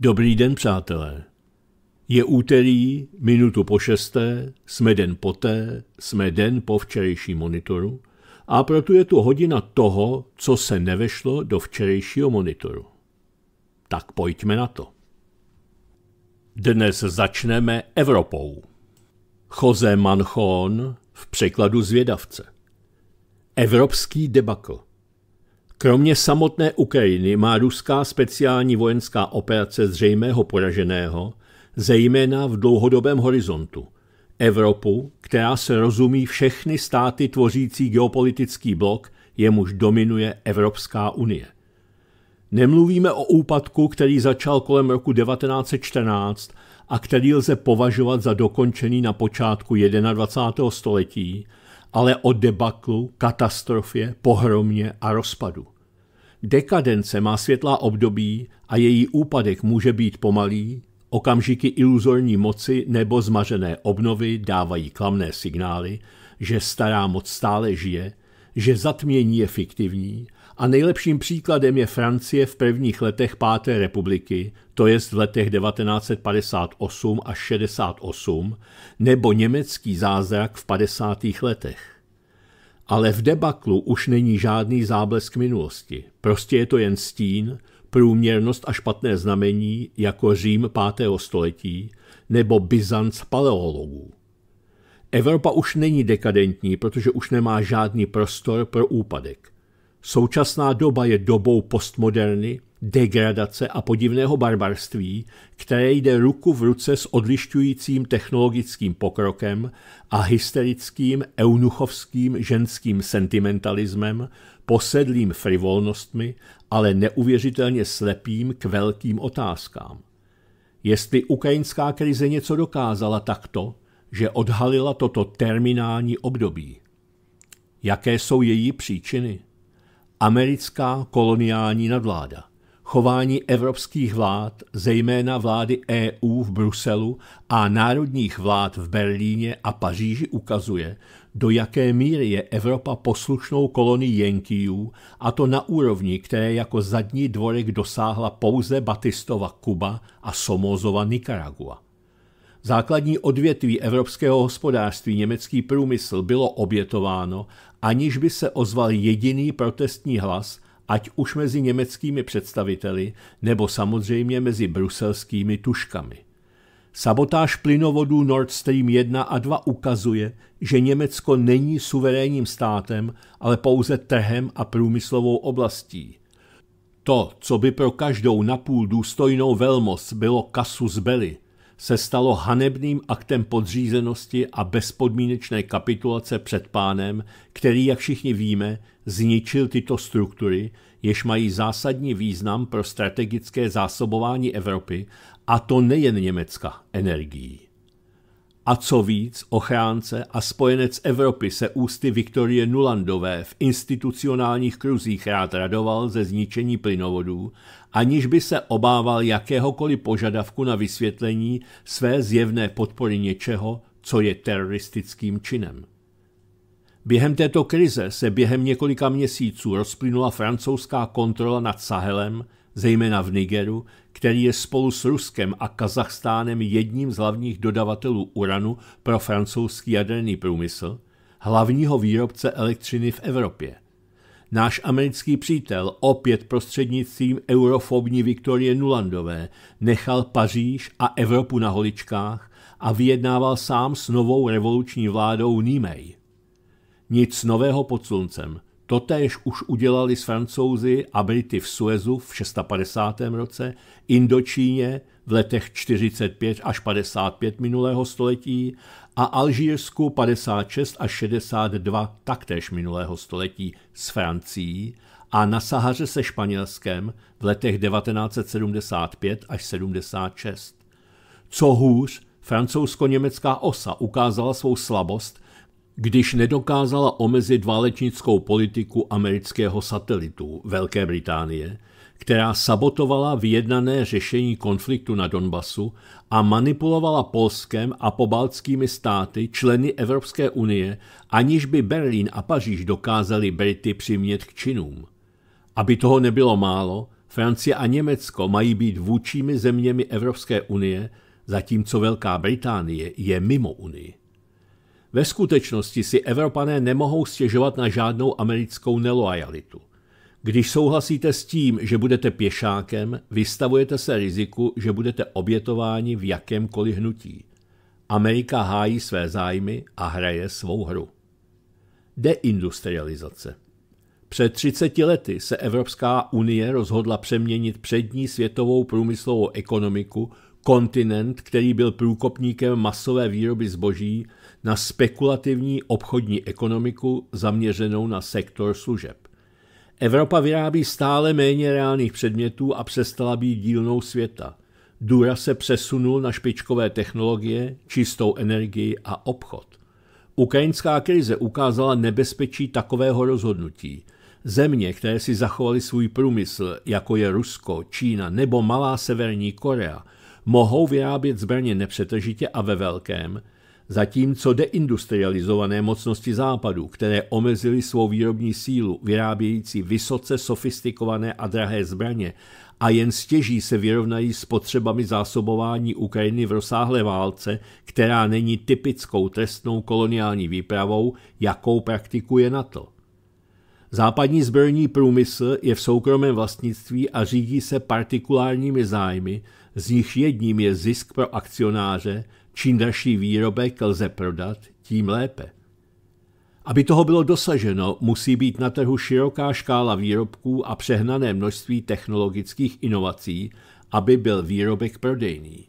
Dobrý den, přátelé. Je úterý, minutu po šesté, jsme den poté, jsme den po včerejší monitoru a proto je tu hodina toho, co se nevešlo do včerejšího monitoru. Tak pojďme na to. Dnes začneme Evropou. Jose Manchón v překladu zvědavce. Evropský debakl. Kromě samotné Ukrajiny má ruská speciální vojenská operace zřejmého poraženého, zejména v dlouhodobém horizontu. Evropu, která se rozumí všechny státy tvořící geopolitický blok, jemuž dominuje Evropská unie. Nemluvíme o úpadku, který začal kolem roku 1914 a který lze považovat za dokončený na počátku 21. století, ale o debaklu, katastrofě, pohromě a rozpadu. Dekadence má světlá období a její úpadek může být pomalý, okamžiky iluzorní moci nebo zmařené obnovy dávají klamné signály, že stará moc stále žije, že zatmění je fiktivní a nejlepším příkladem je Francie v prvních letech Páté republiky, to jest v letech 1958 až 68, nebo německý zázrak v 50. letech. Ale v debaklu už není žádný záblesk minulosti. Prostě je to jen stín, průměrnost a špatné znamení jako Řím 5. století nebo Byzanc paleologů. Evropa už není dekadentní, protože už nemá žádný prostor pro úpadek – Současná doba je dobou postmoderny, degradace a podivného barbarství, které jde ruku v ruce s odlišťujícím technologickým pokrokem a hysterickým eunuchovským ženským sentimentalismem, posedlým frivolnostmi, ale neuvěřitelně slepým k velkým otázkám. Jestli ukrajinská krize něco dokázala takto, že odhalila toto terminální období. Jaké jsou její příčiny? americká koloniální nadvláda, chování evropských vlád, zejména vlády EU v Bruselu a národních vlád v Berlíně a Paříži ukazuje, do jaké míry je Evropa poslušnou kolonii Jenkijů, a to na úrovni, které jako zadní dvorek dosáhla pouze Batistova Kuba a Somozova Nikaragua. Základní odvětví evropského hospodářství německý průmysl bylo obětováno aniž by se ozval jediný protestní hlas, ať už mezi německými představiteli nebo samozřejmě mezi bruselskými tuškami. Sabotáž plynovodů Nord Stream 1 a 2 ukazuje, že Německo není suverénním státem, ale pouze trhem a průmyslovou oblastí. To, co by pro každou napůl důstojnou velmoc bylo z belli, se stalo hanebným aktem podřízenosti a bezpodmínečné kapitulace před pánem, který, jak všichni víme, zničil tyto struktury, jež mají zásadní význam pro strategické zásobování Evropy, a to nejen Německa, energií. A co víc, ochránce a spojenec Evropy se ústy Viktorie Nulandové v institucionálních kruzích rád radoval ze zničení plynovodů aniž by se obával jakéhokoliv požadavku na vysvětlení své zjevné podpory něčeho, co je teroristickým činem. Během této krize se během několika měsíců rozplynula francouzská kontrola nad Sahelem, zejména v Nigeru, který je spolu s Ruskem a Kazachstánem jedním z hlavních dodavatelů uranu pro francouzský jaderný průmysl, hlavního výrobce elektřiny v Evropě – Náš americký přítel, opět prostřednictvím eurofobní Viktorie Nulandové, nechal Paříž a Evropu na holičkách a vyjednával sám s novou revoluční vládou Nímej. Nic nového pod sluncem. Totéž už udělali s Francouzi a Brity v Suezu v 650. roce, Indočíně v letech 45 až 55 minulého století a Alžírsku 56 a 62 taktéž minulého století s Francií a na Sahaře se Španělskem v letech 1975 až 76. Co hůř, francouzsko-německá osa ukázala svou slabost, když nedokázala omezit válečnickou politiku amerického satelitu Velké Británie, která sabotovala vyjednané řešení konfliktu na Donbasu a manipulovala Polskem a pobaltskými státy, členy Evropské unie, aniž by Berlín a Paříž dokázali Brity přimět k činům. Aby toho nebylo málo, Francie a Německo mají být vůčími zeměmi Evropské unie, zatímco Velká Británie je mimo unii. Ve skutečnosti si Evropané nemohou stěžovat na žádnou americkou neloajalitu. Když souhlasíte s tím, že budete pěšákem, vystavujete se riziku, že budete obětováni v jakémkoliv hnutí. Amerika hájí své zájmy a hraje svou hru. Deindustrializace Před 30 lety se Evropská unie rozhodla přeměnit přední světovou průmyslovou ekonomiku, kontinent, který byl průkopníkem masové výroby zboží, na spekulativní obchodní ekonomiku zaměřenou na sektor služeb. Evropa vyrábí stále méně reálných předmětů a přestala být dílnou světa. Důraz se přesunul na špičkové technologie, čistou energii a obchod. Ukrajinská krize ukázala nebezpečí takového rozhodnutí. Země, které si zachovaly svůj průmysl, jako je Rusko, Čína nebo malá Severní Korea, mohou vyrábět zbraně nepřetržitě a ve velkém, Zatímco deindustrializované mocnosti západu, které omezily svou výrobní sílu, vyrábějící vysoce sofistikované a drahé zbraně a jen stěží se vyrovnají s potřebami zásobování Ukrajiny v rozsáhlé válce, která není typickou trestnou koloniální výpravou, jakou praktikuje NATO. Západní zbrojní průmysl je v soukromém vlastnictví a řídí se partikulárními zájmy, z nich jedním je zisk pro akcionáře, Čím dražší výrobek lze prodat, tím lépe. Aby toho bylo dosaženo, musí být na trhu široká škála výrobků a přehnané množství technologických inovací, aby byl výrobek prodejný.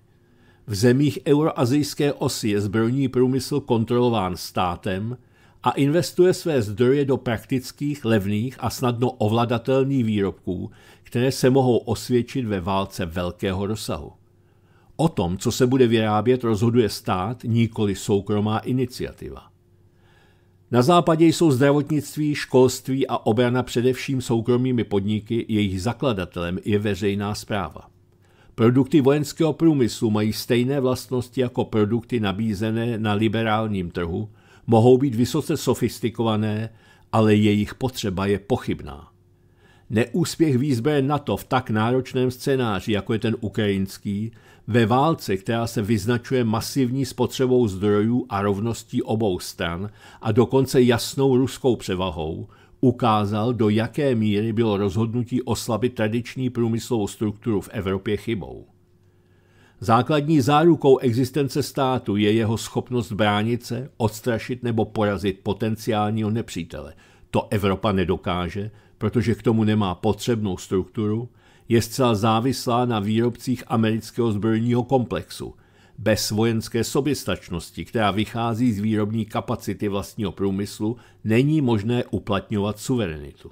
V zemích euroazijské osy je zbrojní průmysl kontrolován státem a investuje své zdroje do praktických, levných a snadno ovladatelných výrobků, které se mohou osvědčit ve válce velkého rozsahu. O tom, co se bude vyrábět, rozhoduje stát, nikoli soukromá iniciativa. Na západě jsou zdravotnictví, školství a obrana především soukromými podniky, jejich zakladatelem je veřejná zpráva. Produkty vojenského průmyslu mají stejné vlastnosti jako produkty nabízené na liberálním trhu, mohou být vysoce sofistikované, ale jejich potřeba je pochybná. Neúspěch výzbe NATO v tak náročném scénáři, jako je ten ukrajinský, ve válce, která se vyznačuje masivní spotřebou zdrojů a rovností obou stran a dokonce jasnou ruskou převahou, ukázal, do jaké míry bylo rozhodnutí oslabit tradiční průmyslovou strukturu v Evropě chybou. Základní zárukou existence státu je jeho schopnost bránit se, odstrašit nebo porazit potenciálního nepřítele. To Evropa nedokáže, protože k tomu nemá potřebnou strukturu, je zcela závislá na výrobcích amerického zbrojního komplexu, bez vojenské soběstačnosti, která vychází z výrobní kapacity vlastního průmyslu, není možné uplatňovat suverenitu.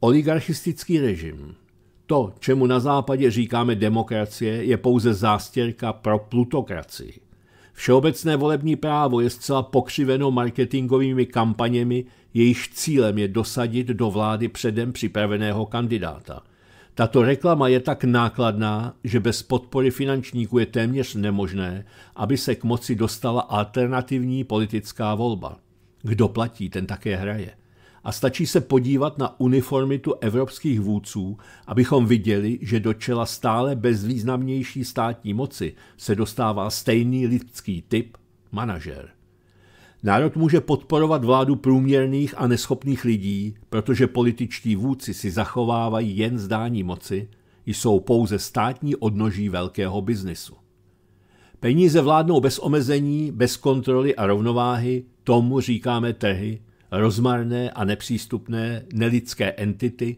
Oligarchistický režim. To, čemu na západě říkáme demokracie, je pouze zástěrka pro plutokracii – Všeobecné volební právo je zcela pokřiveno marketingovými kampaněmi, jejichž cílem je dosadit do vlády předem připraveného kandidáta. Tato reklama je tak nákladná, že bez podpory finančníků je téměř nemožné, aby se k moci dostala alternativní politická volba. Kdo platí, ten také hraje a stačí se podívat na uniformitu evropských vůdců, abychom viděli, že do čela stále bezvýznamnější státní moci se dostává stejný lidský typ – manažer. Národ může podporovat vládu průměrných a neschopných lidí, protože političtí vůdci si zachovávají jen zdání moci, jsou pouze státní odnoží velkého biznesu. Peníze vládnou bez omezení, bez kontroly a rovnováhy, tomu říkáme trhy rozmarné a nepřístupné nelidské entity,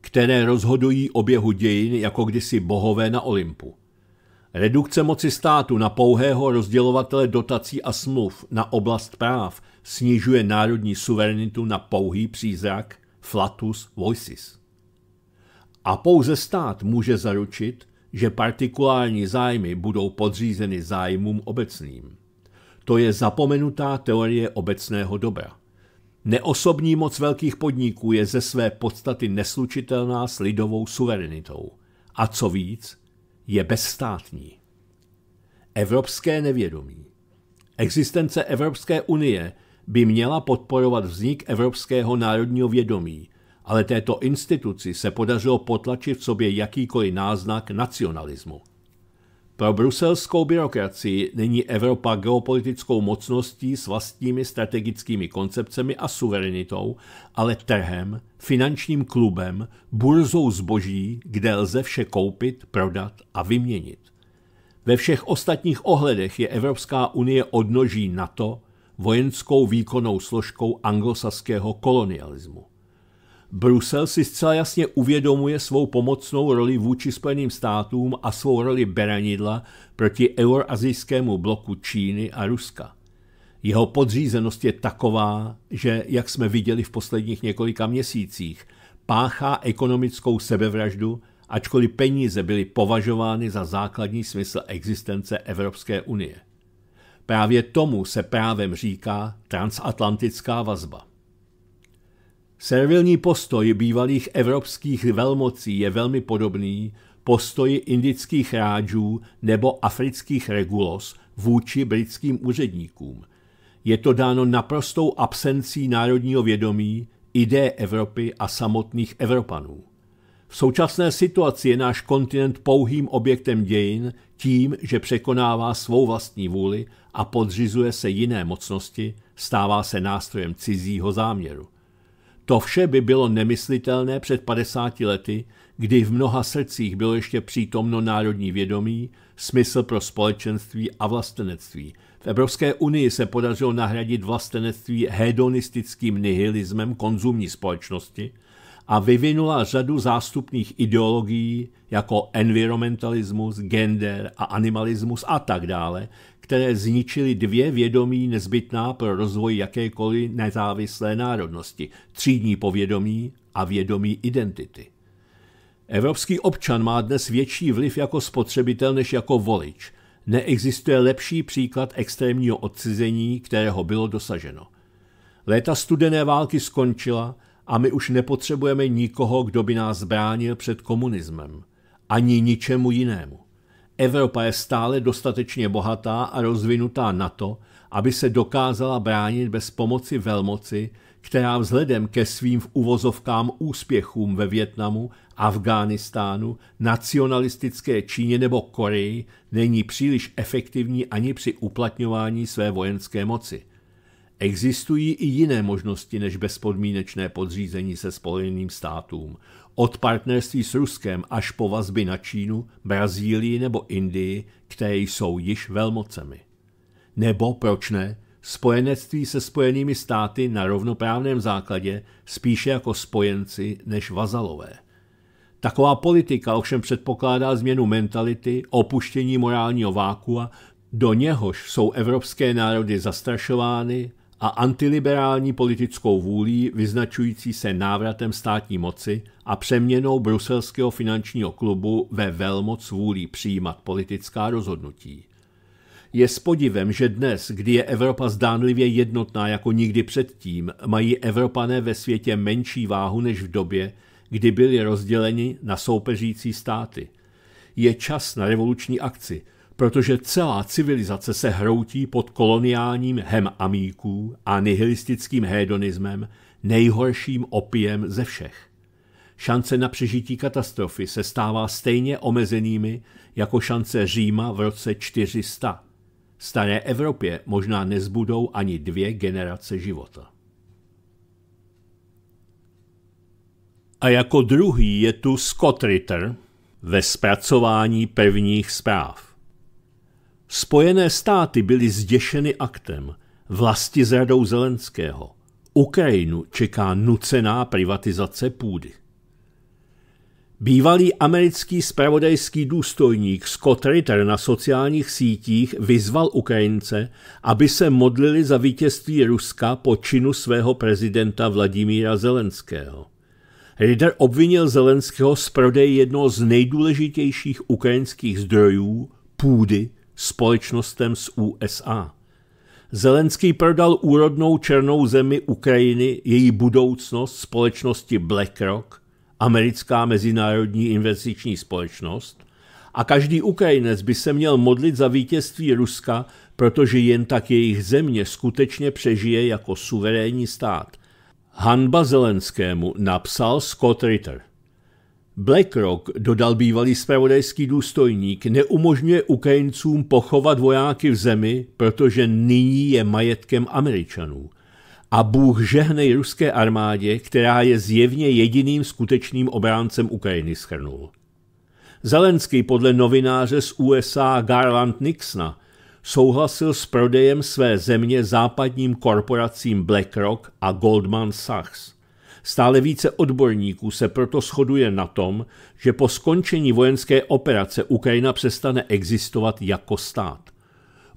které rozhodují oběhu dějin jako kdysi bohové na Olympu. Redukce moci státu na pouhého rozdělovatele dotací a smluv na oblast práv snižuje národní suverenitu na pouhý přízrak flatus Voices. A pouze stát může zaručit, že partikulární zájmy budou podřízeny zájmům obecným. To je zapomenutá teorie obecného dobra. Neosobní moc velkých podniků je ze své podstaty neslučitelná s lidovou suverenitou. A co víc, je bezstátní. Evropské nevědomí. Existence Evropské unie by měla podporovat vznik evropského národního vědomí, ale této instituci se podařilo potlačit v sobě jakýkoliv náznak nacionalismu. Pro bruselskou byrokracii není Evropa geopolitickou mocností s vlastními strategickými koncepcemi a suverenitou, ale trhem, finančním klubem, burzou zboží, kde lze vše koupit, prodat a vyměnit. Ve všech ostatních ohledech je Evropská unie odnoží NATO, vojenskou výkonnou složkou anglosaského kolonialismu. Brusel si zcela jasně uvědomuje svou pomocnou roli vůči Spojeným státům a svou roli beranidla proti euroazijskému bloku Číny a Ruska. Jeho podřízenost je taková, že, jak jsme viděli v posledních několika měsících, páchá ekonomickou sebevraždu, ačkoliv peníze byly považovány za základní smysl existence Evropské unie. Právě tomu se právem říká transatlantická vazba. Servilní postoj bývalých evropských velmocí je velmi podobný postoji indických rádžů nebo afrických regulos vůči britským úředníkům. Je to dáno naprostou absencí národního vědomí, ide Evropy a samotných Evropanů. V současné situaci je náš kontinent pouhým objektem dějin tím, že překonává svou vlastní vůli a podřizuje se jiné mocnosti, stává se nástrojem cizího záměru. To vše by bylo nemyslitelné před 50 lety, kdy v mnoha srdcích bylo ještě přítomno národní vědomí, smysl pro společenství a vlastenectví. V Evropské unii se podařilo nahradit vlastenectví hedonistickým nihilismem konzumní společnosti – a vyvinula řadu zástupných ideologií jako environmentalismus, gender a animalismus a tak dále, které zničily dvě vědomí nezbytná pro rozvoj jakékoliv nezávislé národnosti, třídní povědomí a vědomí identity. Evropský občan má dnes větší vliv jako spotřebitel než jako volič. Neexistuje lepší příklad extrémního odcizení, kterého bylo dosaženo. Léta studené války skončila – a my už nepotřebujeme nikoho, kdo by nás bránil před komunismem. Ani ničemu jinému. Evropa je stále dostatečně bohatá a rozvinutá na to, aby se dokázala bránit bez pomoci velmoci, která vzhledem ke svým v uvozovkám úspěchům ve Větnamu, Afghánistánu, nacionalistické Číně nebo Koreji není příliš efektivní ani při uplatňování své vojenské moci – Existují i jiné možnosti než bezpodmínečné podřízení se Spojeným státům. Od partnerství s Ruskem až po vazby na Čínu, Brazílii nebo Indii, které jsou již velmocemi. Nebo, proč ne, spojenectví se Spojenými státy na rovnoprávném základě spíše jako spojenci než vazalové. Taková politika ovšem předpokládá změnu mentality, opuštění morálního vákua, do něhož jsou evropské národy zastrašovány, a antiliberální politickou vůlí vyznačující se návratem státní moci a přeměnou bruselského finančního klubu ve velmoc vůlí přijímat politická rozhodnutí. Je s podivem, že dnes, kdy je Evropa zdánlivě jednotná jako nikdy předtím, mají Evropané ve světě menší váhu než v době, kdy byli rozděleni na soupeřící státy. Je čas na revoluční akci – protože celá civilizace se hroutí pod koloniálním hem amíků a nihilistickým hedonismem, nejhorším opiem ze všech. Šance na přežití katastrofy se stává stejně omezenými jako šance Říma v roce 400. staré Evropě možná nezbudou ani dvě generace života. A jako druhý je tu Scott Ritter ve zpracování prvních zpráv. Spojené státy byly zděšeny aktem, vlasti zradou Zelenského. Ukrajinu čeká nucená privatizace půdy. Bývalý americký spravodajský důstojník Scott Ritter na sociálních sítích vyzval Ukrajince, aby se modlili za vítězství Ruska po činu svého prezidenta Vladimíra Zelenského. Ritter obvinil Zelenského z prodeje jednoho z nejdůležitějších ukrajinských zdrojů, půdy, společnostem z USA. Zelenský prodal úrodnou černou zemi Ukrajiny, její budoucnost společnosti BlackRock, americká mezinárodní investiční společnost, a každý Ukrajinec by se měl modlit za vítězství Ruska, protože jen tak jejich země skutečně přežije jako suverénní stát. Hanba Zelenskému napsal Scott Ritter. BlackRock, dodal bývalý spravodajský důstojník, neumožňuje Ukrajincům pochovat vojáky v zemi, protože nyní je majetkem Američanů. A Bůh žehnej ruské armádě, která je zjevně jediným skutečným obráncem Ukrajiny schrnul. Zelenský podle novináře z USA Garland Nixna souhlasil s prodejem své země západním korporacím BlackRock a Goldman Sachs. Stále více odborníků se proto shoduje na tom, že po skončení vojenské operace Ukrajina přestane existovat jako stát.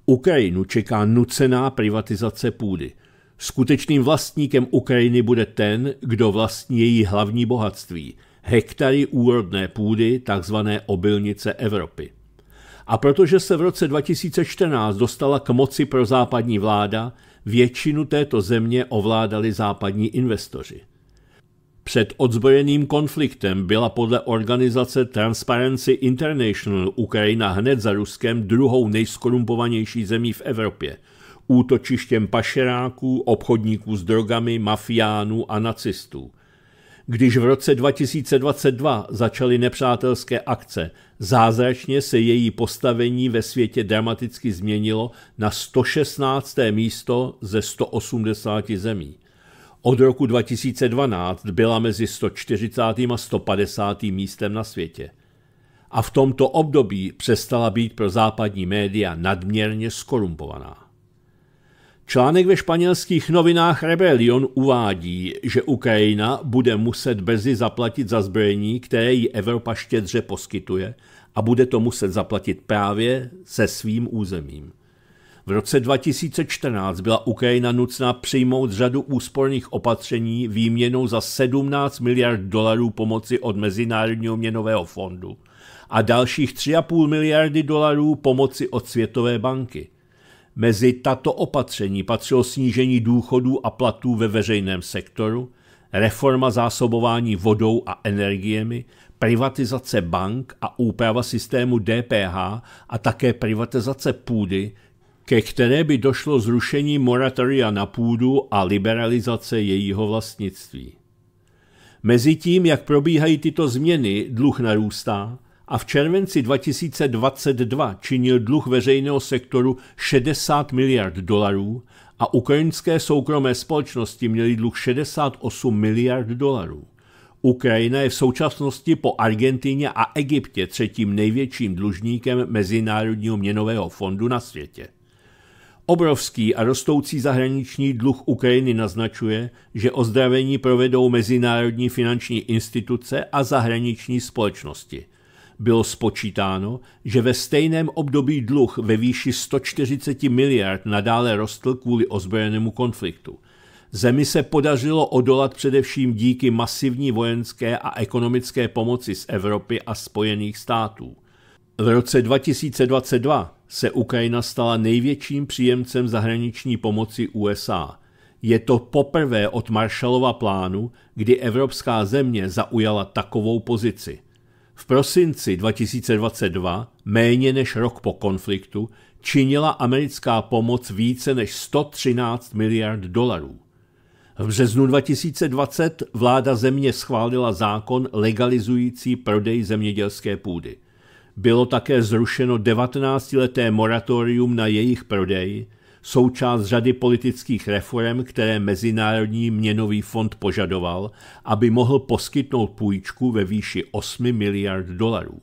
Ukrajinu čeká nucená privatizace půdy. Skutečným vlastníkem Ukrajiny bude ten, kdo vlastní její hlavní bohatství – hektary úrodné půdy, takzvané obilnice Evropy. A protože se v roce 2014 dostala k moci pro západní vláda, většinu této země ovládali západní investoři. Před odzbrojeným konfliktem byla podle organizace Transparency International Ukrajina hned za Ruskem druhou nejskorumpovanější zemí v Evropě, útočištěm pašeráků, obchodníků s drogami, mafiánů a nacistů. Když v roce 2022 začaly nepřátelské akce, zázračně se její postavení ve světě dramaticky změnilo na 116. místo ze 180 zemí. Od roku 2012 byla mezi 140. a 150. místem na světě. A v tomto období přestala být pro západní média nadměrně skorumpovaná. Článek ve španělských novinách Rebellion uvádí, že Ukrajina bude muset brzy zaplatit za zbrojení, které jí Evropa štědře poskytuje a bude to muset zaplatit právě se svým územím. V roce 2014 byla Ukrajina nucná přijmout řadu úsporných opatření výměnou za 17 miliard dolarů pomoci od Mezinárodního měnového fondu a dalších 3,5 miliardy dolarů pomoci od Světové banky. Mezi tato opatření patřilo snížení důchodů a platů ve veřejném sektoru, reforma zásobování vodou a energiemi, privatizace bank a úprava systému DPH a také privatizace půdy, ke které by došlo zrušení moratoria na půdu a liberalizace jejího vlastnictví. Mezitím, jak probíhají tyto změny, dluh narůstá a v červenci 2022 činil dluh veřejného sektoru 60 miliard dolarů a ukrajinské soukromé společnosti měly dluh 68 miliard dolarů. Ukrajina je v současnosti po Argentině a Egyptě třetím největším dlužníkem Mezinárodního měnového fondu na světě. Obrovský a rostoucí zahraniční dluh Ukrajiny naznačuje, že ozdravení provedou mezinárodní finanční instituce a zahraniční společnosti. Bylo spočítáno, že ve stejném období dluh ve výši 140 miliard nadále rostl kvůli ozbrojenému konfliktu. Zemi se podařilo odolat především díky masivní vojenské a ekonomické pomoci z Evropy a Spojených států. V roce 2022 se Ukrajina stala největším příjemcem zahraniční pomoci USA. Je to poprvé od Marshallova plánu, kdy evropská země zaujala takovou pozici. V prosinci 2022, méně než rok po konfliktu, činila americká pomoc více než 113 miliard dolarů. V březnu 2020 vláda země schválila zákon legalizující prodej zemědělské půdy. Bylo také zrušeno 19-leté moratorium na jejich prodej, součást řady politických reform, které Mezinárodní měnový fond požadoval, aby mohl poskytnout půjčku ve výši 8 miliard dolarů.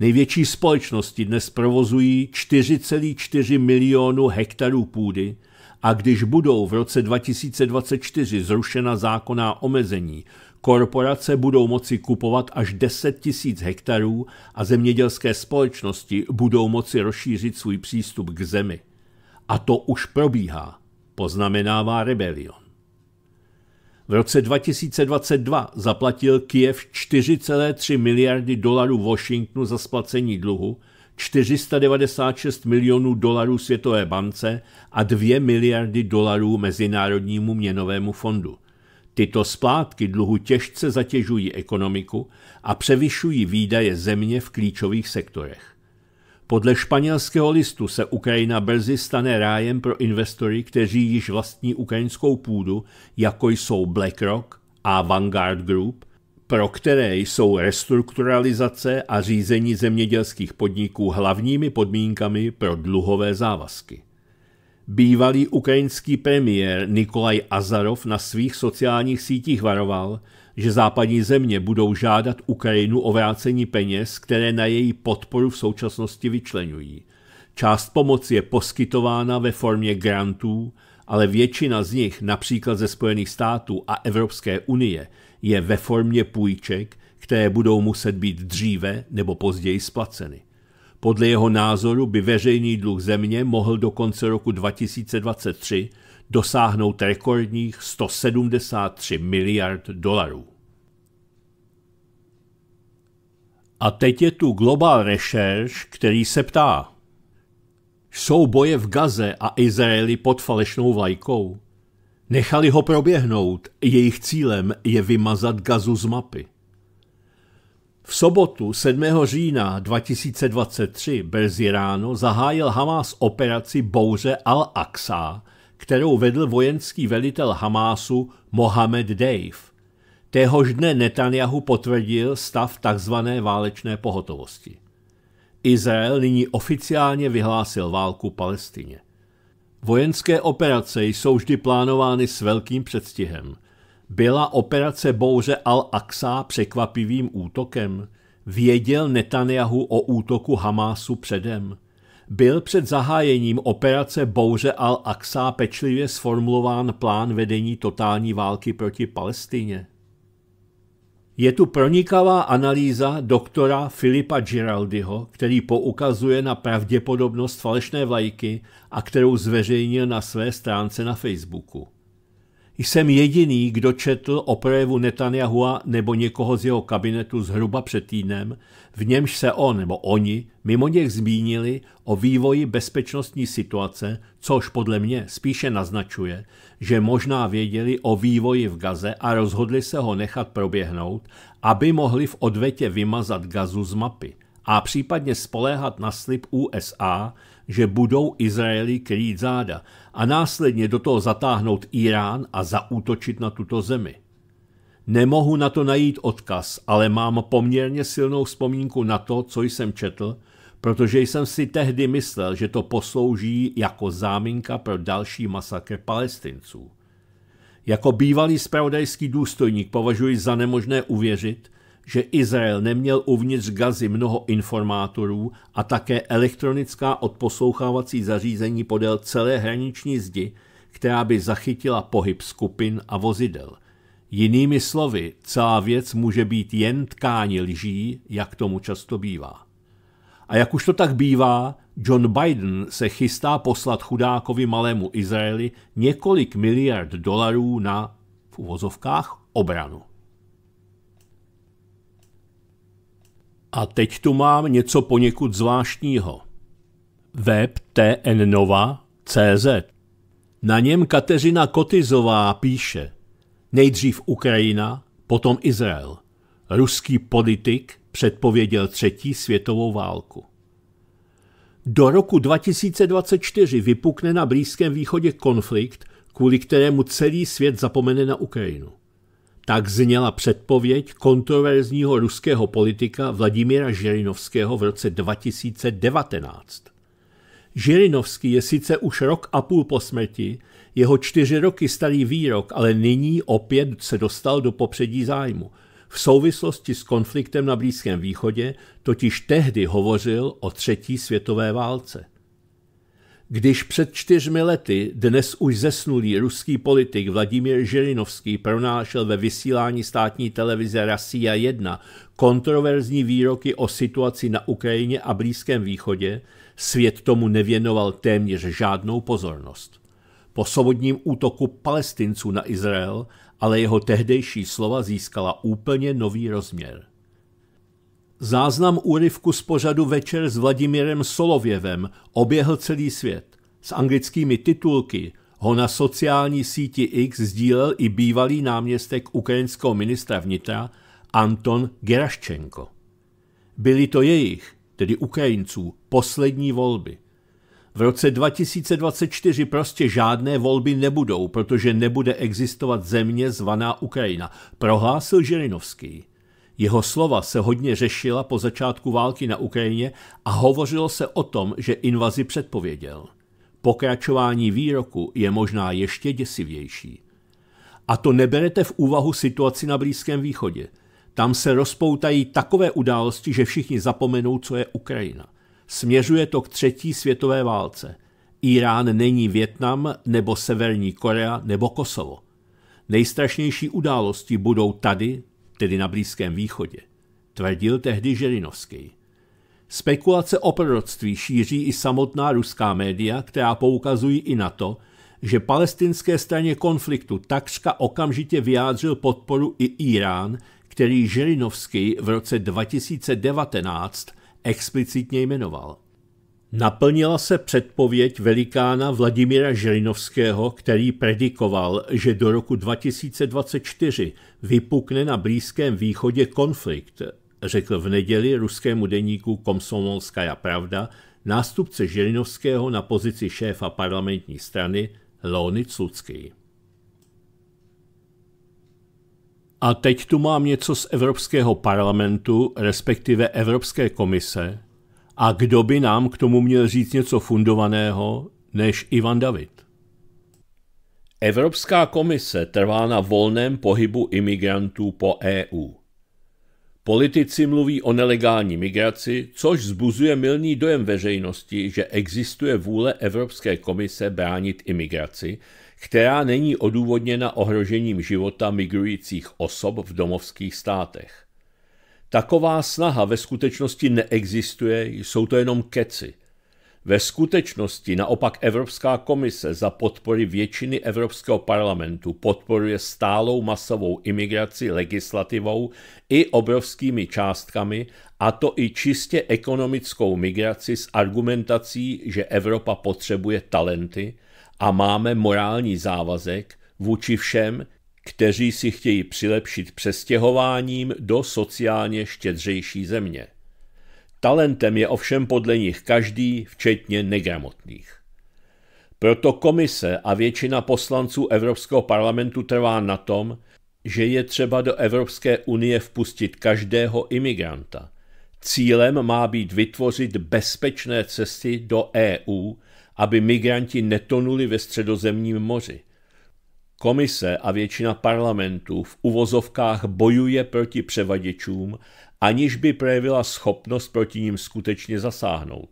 Největší společnosti dnes provozují 4,4 milionu hektarů půdy a když budou v roce 2024 zrušena zákonná omezení, Korporace budou moci kupovat až 10 tisíc hektarů a zemědělské společnosti budou moci rozšířit svůj přístup k zemi. A to už probíhá, poznamenává Rebelion. V roce 2022 zaplatil Kiev 4,3 miliardy dolarů Washingtonu za splacení dluhu, 496 milionů dolarů Světové bance a 2 miliardy dolarů Mezinárodnímu měnovému fondu. Tyto splátky dluhu těžce zatěžují ekonomiku a převyšují výdaje země v klíčových sektorech. Podle španělského listu se Ukrajina brzy stane rájem pro investory, kteří již vlastní ukrajinskou půdu, jako jsou BlackRock a Vanguard Group, pro které jsou restrukturalizace a řízení zemědělských podniků hlavními podmínkami pro dluhové závazky. Bývalý ukrajinský premiér Nikolaj Azarov na svých sociálních sítích varoval, že západní země budou žádat Ukrajinu o vrácení peněz, které na její podporu v současnosti vyčlenují. Část pomoci je poskytována ve formě grantů, ale většina z nich, například ze Spojených států a Evropské unie, je ve formě půjček, které budou muset být dříve nebo později splaceny. Podle jeho názoru by veřejný dluh země mohl do konce roku 2023 dosáhnout rekordních 173 miliard dolarů. A teď je tu Global Research, který se ptá. Jsou boje v Gaze a Izraeli pod falešnou vlajkou? Nechali ho proběhnout, jejich cílem je vymazat Gazu z mapy. V sobotu 7. října 2023 brzy ráno zahájil Hamás operaci Bouře al-Aqsa, kterou vedl vojenský velitel Hamásu Mohamed Dave. Téhož dne Netanyahu potvrdil stav tzv. válečné pohotovosti. Izrael nyní oficiálně vyhlásil válku Palestině. Vojenské operace jsou vždy plánovány s velkým předstihem – byla operace bouře Al-Aqsa překvapivým útokem? Věděl Netanyahu o útoku Hamásu předem? Byl před zahájením operace bouře Al-Aqsa pečlivě sformulován plán vedení totální války proti Palestině? Je tu pronikavá analýza doktora Filipa Giraldiho, který poukazuje na pravděpodobnost falešné vlajky a kterou zveřejnil na své stránce na Facebooku. Jsem jediný, kdo četl o projevu Netanyahua nebo někoho z jeho kabinetu zhruba před týdnem, v němž se on nebo oni mimo něch zmínili o vývoji bezpečnostní situace, což podle mě spíše naznačuje, že možná věděli o vývoji v Gaze a rozhodli se ho nechat proběhnout, aby mohli v odvetě vymazat Gazu z mapy a případně spoléhat na slib USA, že budou Izraeli krýt záda a následně do toho zatáhnout Irán a zaútočit na tuto zemi. Nemohu na to najít odkaz, ale mám poměrně silnou vzpomínku na to, co jsem četl, protože jsem si tehdy myslel, že to poslouží jako záminka pro další masakr palestinců. Jako bývalý spravodajský důstojník považuji za nemožné uvěřit, že Izrael neměl uvnitř Gazy mnoho informátorů a také elektronická odposlouchávací zařízení podél celé hraniční zdi, která by zachytila pohyb skupin a vozidel. Jinými slovy, celá věc může být jen tkání lží, jak tomu často bývá. A jak už to tak bývá, John Biden se chystá poslat chudákovi malému Izraeli několik miliard dolarů na, v uvozovkách, obranu. A teď tu mám něco poněkud zvláštního. Web tnnova.cz Na něm Kateřina Kotizová píše Nejdřív Ukrajina, potom Izrael. Ruský politik předpověděl třetí světovou válku. Do roku 2024 vypukne na Blízkém východě konflikt, kvůli kterému celý svět zapomene na Ukrajinu. Tak zněla předpověď kontroverzního ruského politika Vladimíra Žirinovského v roce 2019. Žirinovský je sice už rok a půl po smrti, jeho čtyři roky starý výrok, ale nyní opět se dostal do popředí zájmu. V souvislosti s konfliktem na Blízkém východě totiž tehdy hovořil o třetí světové válce. Když před čtyřmi lety dnes už zesnulý ruský politik Vladimír Žirinovský pronášel ve vysílání státní televize Rasia 1 kontroverzní výroky o situaci na Ukrajině a Blízkém východě, svět tomu nevěnoval téměř žádnou pozornost. Po sovodním útoku palestinců na Izrael ale jeho tehdejší slova získala úplně nový rozměr. Záznam úryvku z pořadu Večer s Vladimírem Solověvem oběhl celý svět. S anglickými titulky ho na sociální síti X sdílel i bývalý náměstek ukrajinského ministra vnitra Anton Geraščenko. Byly to jejich, tedy Ukrajinců, poslední volby. V roce 2024 prostě žádné volby nebudou, protože nebude existovat země zvaná Ukrajina, prohlásil Žirinovský. Jeho slova se hodně řešila po začátku války na Ukrajině a hovořilo se o tom, že invazi předpověděl. Pokračování výroku je možná ještě děsivější. A to neberete v úvahu situaci na Blízkém východě. Tam se rozpoutají takové události, že všichni zapomenou, co je Ukrajina. Směřuje to k třetí světové válce. Irán není Větnam nebo Severní Korea nebo Kosovo. Nejstrašnější události budou tady tedy na Blízkém východě, tvrdil tehdy Žirinovský. Spekulace o proroctví šíří i samotná ruská média, která poukazují i na to, že palestinské straně konfliktu takřka okamžitě vyjádřil podporu i Irán, který Žirinovský v roce 2019 explicitně jmenoval. Naplnila se předpověď velikána Vladimíra Žirinovského, který predikoval, že do roku 2024 vypukne na Blízkém východě konflikt, řekl v neděli ruskému deníku Komsomolská pravda nástupce Žirinovského na pozici šéfa parlamentní strany Lóny Cudský. A teď tu mám něco z Evropského parlamentu, respektive Evropské komise, a kdo by nám k tomu měl říct něco fundovaného než Ivan David? Evropská komise trvá na volném pohybu imigrantů po EU. Politici mluví o nelegální migraci, což zbuzuje milný dojem veřejnosti, že existuje vůle Evropské komise bránit imigraci, která není odůvodněna ohrožením života migrujících osob v domovských státech. Taková snaha ve skutečnosti neexistuje, jsou to jenom keci. Ve skutečnosti naopak Evropská komise za podpory většiny Evropského parlamentu podporuje stálou masovou imigraci legislativou i obrovskými částkami, a to i čistě ekonomickou migraci s argumentací, že Evropa potřebuje talenty a máme morální závazek vůči všem, kteří si chtějí přilepšit přestěhováním do sociálně štědřejší země. Talentem je ovšem podle nich každý, včetně negramotných. Proto komise a většina poslanců Evropského parlamentu trvá na tom, že je třeba do Evropské unie vpustit každého imigranta. Cílem má být vytvořit bezpečné cesty do EU, aby migranti netonuli ve středozemním moři – Komise a většina parlamentů v uvozovkách bojuje proti převaděčům, aniž by projevila schopnost proti ním skutečně zasáhnout.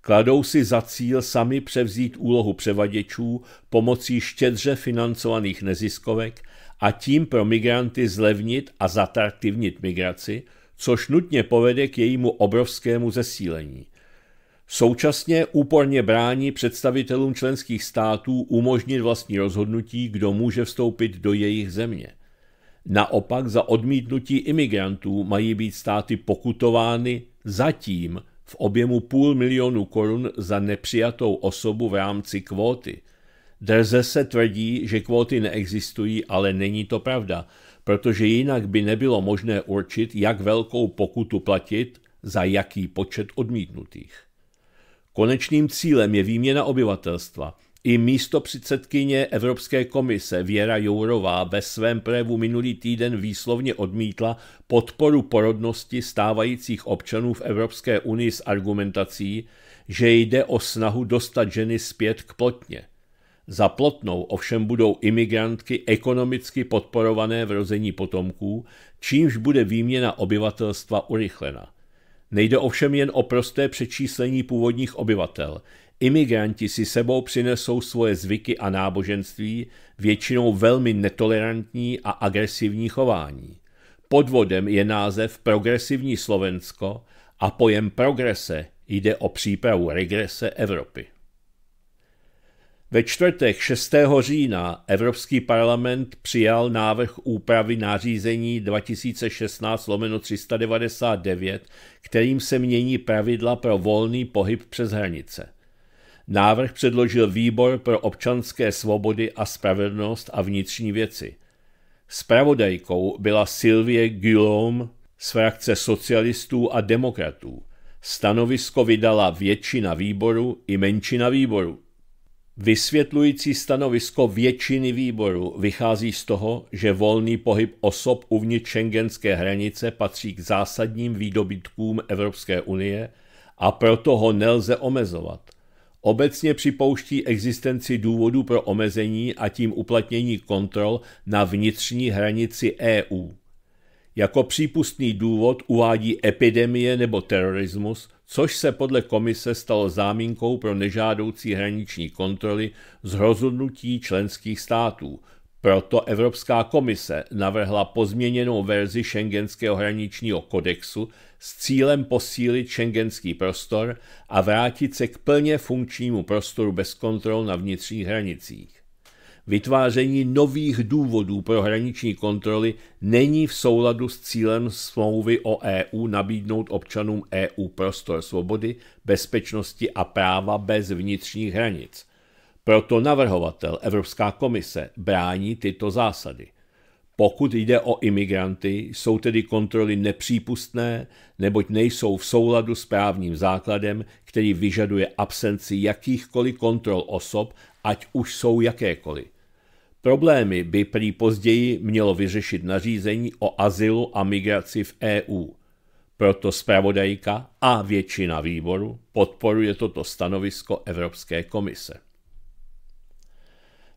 Kladou si za cíl sami převzít úlohu převaděčů pomocí štědře financovaných neziskovek a tím pro migranty zlevnit a zatraktivnit migraci, což nutně povede k jejímu obrovskému zesílení. Současně úporně brání představitelům členských států umožnit vlastní rozhodnutí, kdo může vstoupit do jejich země. Naopak za odmítnutí imigrantů mají být státy pokutovány zatím v objemu půl milionu korun za nepřijatou osobu v rámci kvóty. Drze se tvrdí, že kvóty neexistují, ale není to pravda, protože jinak by nebylo možné určit, jak velkou pokutu platit za jaký počet odmítnutých. Konečným cílem je výměna obyvatelstva. I místo předsedkyně Evropské komise Věra Jourová ve svém projevu minulý týden výslovně odmítla podporu porodnosti stávajících občanů v Evropské unii s argumentací, že jde o snahu dostat ženy zpět k plotně. Za plotnou ovšem budou imigrantky ekonomicky podporované v rození potomků, čímž bude výměna obyvatelstva urychlena. Nejde ovšem jen o prosté přečíslení původních obyvatel. Imigranti si sebou přinesou svoje zvyky a náboženství, většinou velmi netolerantní a agresivní chování. Podvodem je název Progresivní Slovensko a pojem progrese jde o přípravu regrese Evropy. Ve čtvrtek 6. října Evropský parlament přijal návrh úpravy nářízení 2016 399, kterým se mění pravidla pro volný pohyb přes hranice. Návrh předložil Výbor pro občanské svobody a spravedlnost a vnitřní věci. Spravodajkou byla Sylvie Guillaume z frakce socialistů a demokratů. Stanovisko vydala většina výboru i menšina výboru. Vysvětlující stanovisko většiny výboru vychází z toho, že volný pohyb osob uvnitř šengenské hranice patří k zásadním výdobytkům Evropské unie a proto ho nelze omezovat. Obecně připouští existenci důvodu pro omezení a tím uplatnění kontrol na vnitřní hranici EU. Jako přípustný důvod uvádí epidemie nebo terorismus, což se podle komise stalo záminkou pro nežádoucí hraniční kontroly z rozhodnutí členských států. Proto Evropská komise navrhla pozměněnou verzi Schengenského hraničního kodexu s cílem posílit šengenský prostor a vrátit se k plně funkčnímu prostoru bez kontrol na vnitřních hranicích. Vytváření nových důvodů pro hraniční kontroly není v souladu s cílem smlouvy o EU nabídnout občanům EU prostor svobody, bezpečnosti a práva bez vnitřních hranic. Proto navrhovatel Evropská komise brání tyto zásady. Pokud jde o imigranty, jsou tedy kontroly nepřípustné, neboť nejsou v souladu s právním základem, který vyžaduje absenci jakýchkoliv kontrol osob ať už jsou jakékoliv. Problémy by prý později mělo vyřešit nařízení o azylu a migraci v EU. Proto zpravodajka a většina výboru podporuje toto stanovisko Evropské komise.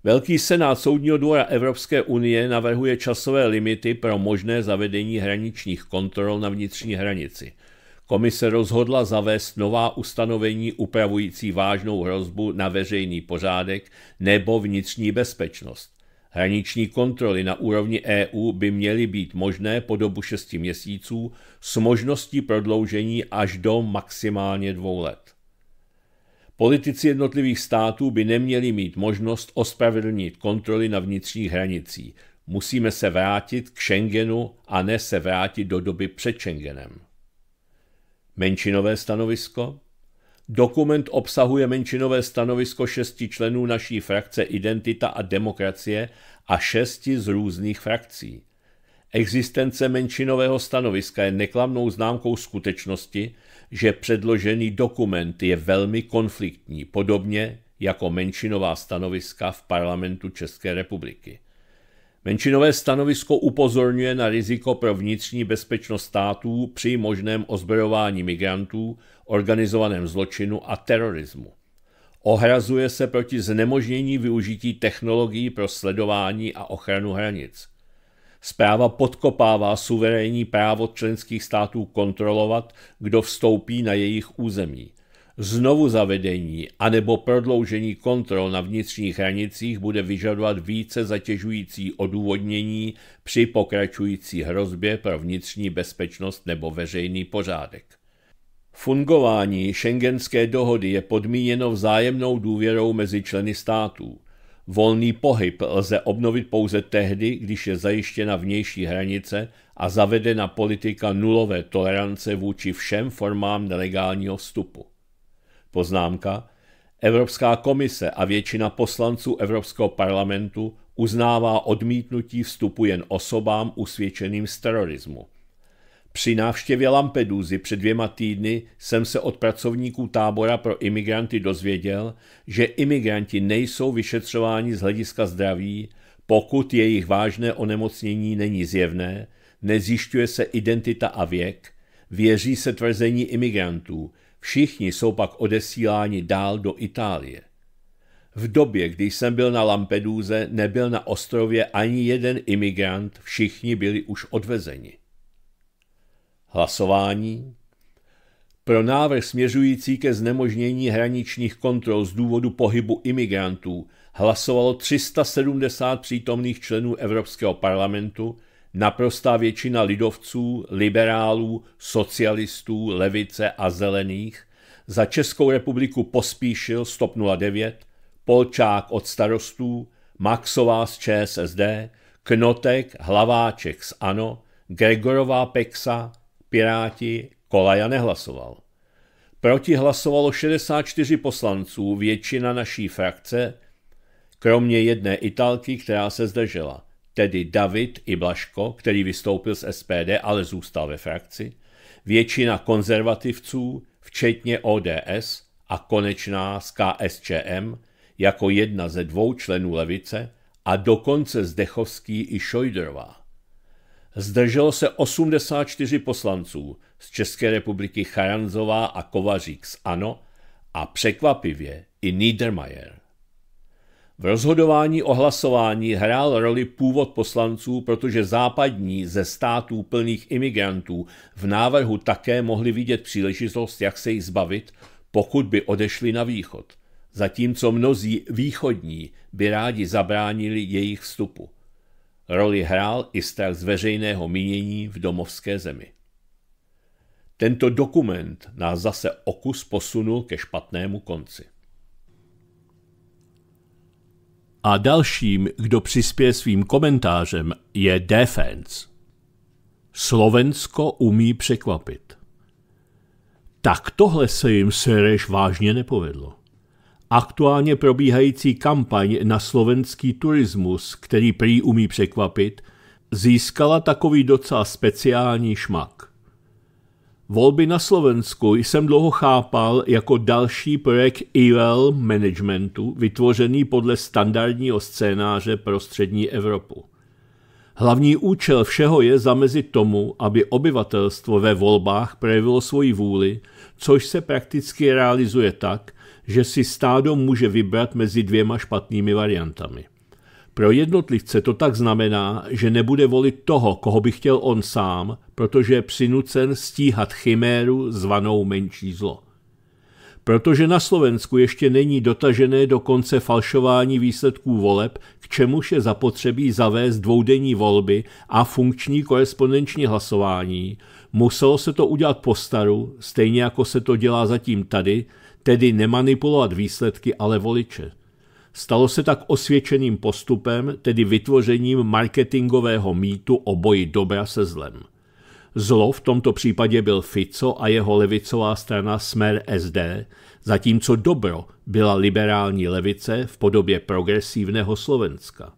Velký senát Soudního dvora Evropské unie navrhuje časové limity pro možné zavedení hraničních kontrol na vnitřní hranici – Komise rozhodla zavést nová ustanovení upravující vážnou hrozbu na veřejný pořádek nebo vnitřní bezpečnost. Hraniční kontroly na úrovni EU by měly být možné po dobu 6 měsíců s možností prodloužení až do maximálně dvou let. Politici jednotlivých států by neměli mít možnost ospravedlnit kontroly na vnitřních hranicích. Musíme se vrátit k Schengenu a ne se vrátit do doby před Schengenem. Menšinové stanovisko. Dokument obsahuje menšinové stanovisko šesti členů naší frakce Identita a demokracie a šesti z různých frakcí. Existence menšinového stanoviska je neklamnou známkou skutečnosti, že předložený dokument je velmi konfliktní, podobně jako menšinová stanoviska v parlamentu České republiky. Menšinové stanovisko upozorňuje na riziko pro vnitřní bezpečnost států při možném ozbrojování migrantů, organizovaném zločinu a terorismu. Ohrazuje se proti znemožnění využití technologií pro sledování a ochranu hranic. Zpráva podkopává suverénní právo členských států kontrolovat, kdo vstoupí na jejich území. Znovu zavedení anebo prodloužení kontrol na vnitřních hranicích bude vyžadovat více zatěžující odůvodnění při pokračující hrozbě pro vnitřní bezpečnost nebo veřejný pořádek. Fungování šengenské dohody je podmíněno vzájemnou důvěrou mezi členy států. Volný pohyb lze obnovit pouze tehdy, když je zajištěna vnější hranice a zavedena politika nulové tolerance vůči všem formám nelegálního vstupu. Poznámka. Evropská komise a většina poslanců Evropského parlamentu uznává odmítnutí vstupu jen osobám usvědčeným z terorismu. Při návštěvě Lampedusy před dvěma týdny jsem se od pracovníků tábora pro imigranty dozvěděl, že imigranti nejsou vyšetřováni z hlediska zdraví, pokud jejich vážné onemocnění není zjevné, nezjišťuje se identita a věk, věří se tvrzení imigrantů, Všichni jsou pak odesíláni dál do Itálie. V době, kdy jsem byl na Lampeduze, nebyl na ostrově ani jeden imigrant, všichni byli už odvezeni. Hlasování pro návrh směřující ke znemožnění hraničních kontrol z důvodu pohybu imigrantů hlasovalo 370 přítomných členů Evropského parlamentu Naprostá většina lidovců, liberálů, socialistů, levice a zelených za Českou republiku pospíšil stop 09, Polčák od starostů, Maxová z ČSSD, Knotek, Hlaváček z ANO, Gregorová Peksa, Piráti, Kolaja nehlasoval. Proti hlasovalo 64 poslanců, většina naší frakce, kromě jedné Italky, která se zdržela tedy David i Blaško, který vystoupil z SPD, ale zůstal ve frakci, většina konzervativců, včetně ODS a konečná z KSČM jako jedna ze dvou členů levice a dokonce Zdechovský i Šojderová. Zdrželo se 84 poslanců z České republiky Charanzová a Kovařík z ANO a překvapivě i Niedermayer. V rozhodování o hlasování hrál roli původ poslanců, protože západní ze států plných imigrantů v návrhu také mohli vidět příležitost, jak se jich zbavit, pokud by odešli na východ, zatímco mnozí východní by rádi zabránili jejich vstupu. Roli hrál i strach z veřejného mínění v domovské zemi. Tento dokument nás zase okus posunul ke špatnému konci. A dalším, kdo přispěje svým komentářem, je Defense. Slovensko umí překvapit. Tak tohle se jim sereš vážně nepovedlo. Aktuálně probíhající kampaň na slovenský turismus, který prý umí překvapit, získala takový docela speciální šmak – Volby na Slovensku jsem dlouho chápal jako další projekt EL managementu, vytvořený podle standardního scénáře pro střední Evropu. Hlavní účel všeho je zamezit tomu, aby obyvatelstvo ve volbách projevilo svoji vůli, což se prakticky realizuje tak, že si stádo může vybrat mezi dvěma špatnými variantami. Pro jednotlivce to tak znamená, že nebude volit toho, koho by chtěl on sám, protože je přinucen stíhat chiméru zvanou menší zlo. Protože na Slovensku ještě není dotažené do konce falšování výsledků voleb, k čemuž je zapotřebí zavést dvoudenní volby a funkční korespondenční hlasování, muselo se to udělat po staru, stejně jako se to dělá zatím tady, tedy nemanipulovat výsledky, ale voliče. Stalo se tak osvědčeným postupem, tedy vytvořením marketingového mýtu o boji dobra se zlem. Zlo v tomto případě byl Fico a jeho levicová strana Smer SD, zatímco dobro byla liberální levice v podobě progresívného Slovenska.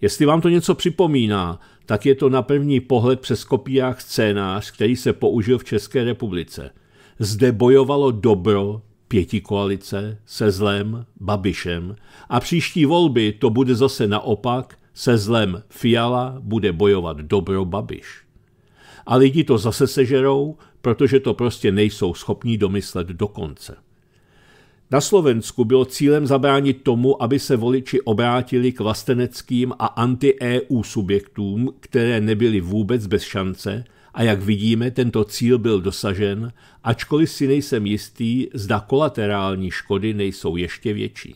Jestli vám to něco připomíná, tak je to na první pohled přes kopiách scénář, který se použil v České republice. Zde bojovalo dobro pěti koalice se zlem Babišem a příští volby to bude zase naopak, se zlem Fiala bude bojovat dobro Babiš. A lidi to zase sežerou, protože to prostě nejsou schopní domyslet do konce. Na Slovensku bylo cílem zabránit tomu, aby se voliči obrátili k vlasteneckým a anti-EU subjektům, které nebyly vůbec bez šance, a jak vidíme, tento cíl byl dosažen, ačkoliv si nejsem jistý, zda kolaterální škody nejsou ještě větší.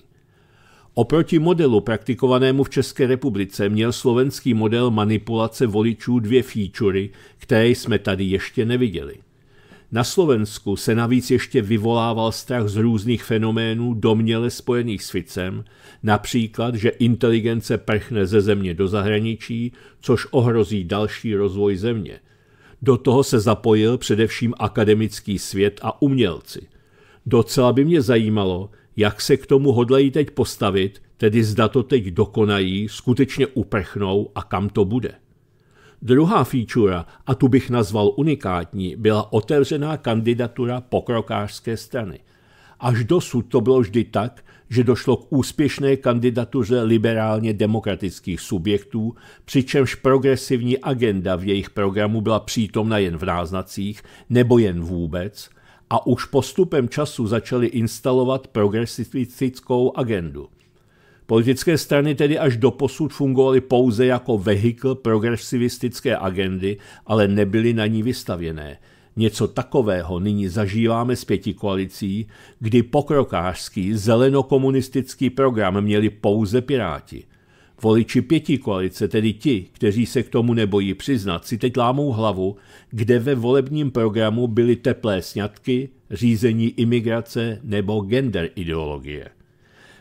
Oproti modelu praktikovanému v České republice měl slovenský model manipulace voličů dvě featurey, které jsme tady ještě neviděli. Na Slovensku se navíc ještě vyvolával strach z různých fenoménů domněle spojených s Ficem, například, že inteligence prchne ze země do zahraničí, což ohrozí další rozvoj země – do toho se zapojil především akademický svět a umělci. Docela by mě zajímalo, jak se k tomu hodlají teď postavit, tedy zda to teď dokonají, skutečně uprchnou a kam to bude. Druhá fíčura, a tu bych nazval unikátní, byla otevřená kandidatura pokrokářské strany. Až dosud to bylo vždy tak, že došlo k úspěšné kandidatuře liberálně demokratických subjektů, přičemž progresivní agenda v jejich programu byla přítomna jen v náznacích nebo jen vůbec a už postupem času začali instalovat progresivistickou agendu. Politické strany tedy až do posud fungovaly pouze jako vehikl progresivistické agendy, ale nebyly na ní vystavěné – Něco takového nyní zažíváme s pěti koalicí, kdy pokrokářský zelenokomunistický program měli pouze Piráti. Voliči pěti koalice, tedy ti, kteří se k tomu nebojí přiznat, si teď lámou hlavu, kde ve volebním programu byly teplé sňatky, řízení imigrace nebo gender ideologie.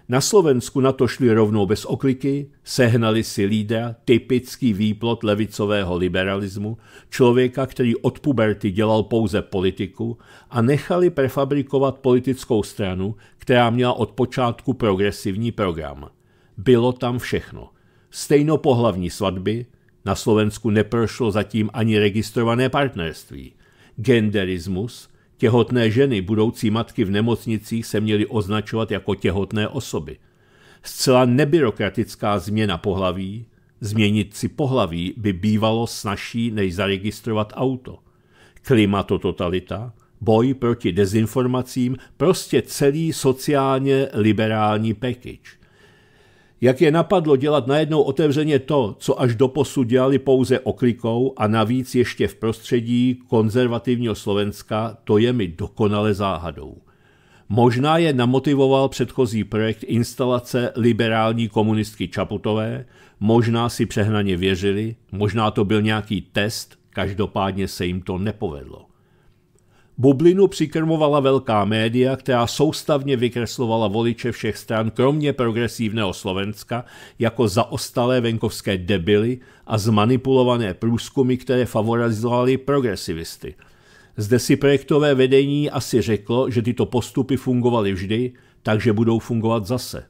Na Slovensku na to šli rovnou bez okliky, sehnali si lídra, typický výplot levicového liberalismu, člověka, který od puberty dělal pouze politiku a nechali prefabrikovat politickou stranu, která měla od počátku progresivní program. Bylo tam všechno. Stejno pohlavní svatby, na Slovensku neprošlo zatím ani registrované partnerství, genderismus – Těhotné ženy, budoucí matky v nemocnicích se měly označovat jako těhotné osoby. Zcela nebyrokratická změna pohlaví, změnit si pohlaví by bývalo snažší, než zaregistrovat auto. Klimatototalita, boj proti dezinformacím, prostě celý sociálně liberální package. Jak je napadlo dělat najednou otevřeně to, co až doposud dělali pouze oklikou a navíc ještě v prostředí konzervativního Slovenska, to je mi dokonale záhadou. Možná je namotivoval předchozí projekt instalace liberální komunistky Čaputové, možná si přehnaně věřili, možná to byl nějaký test, každopádně se jim to nepovedlo. Bublinu přikrmovala velká média, která soustavně vykreslovala voliče všech stran, kromě progresívného Slovenska, jako zaostalé venkovské debily a zmanipulované průzkumy, které favorizovaly progresivisty. Zde si projektové vedení asi řeklo, že tyto postupy fungovaly vždy, takže budou fungovat zase.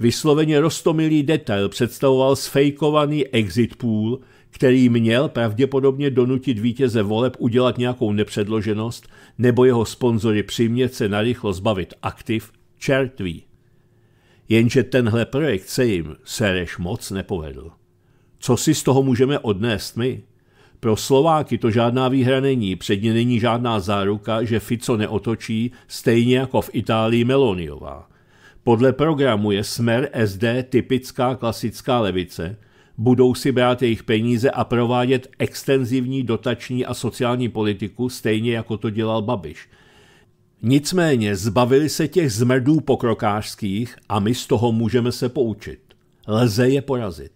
Vysloveně rostomilý detail představoval sfejkovaný exit pool, který měl pravděpodobně donutit vítěze voleb udělat nějakou nepředloženost nebo jeho sponzory přimět se narychlo zbavit aktiv, čert ví. Jenže tenhle projekt se jim sereš moc nepovedl. Co si z toho můžeme odnést my? Pro Slováky to žádná výhra není, předně není žádná záruka, že Fico neotočí, stejně jako v Itálii Meloniová. Podle programu je smer SD typická klasická levice – budou si brát jejich peníze a provádět extenzivní dotační a sociální politiku, stejně jako to dělal Babiš. Nicméně zbavili se těch zmrdů pokrokářských a my z toho můžeme se poučit. Lze je porazit.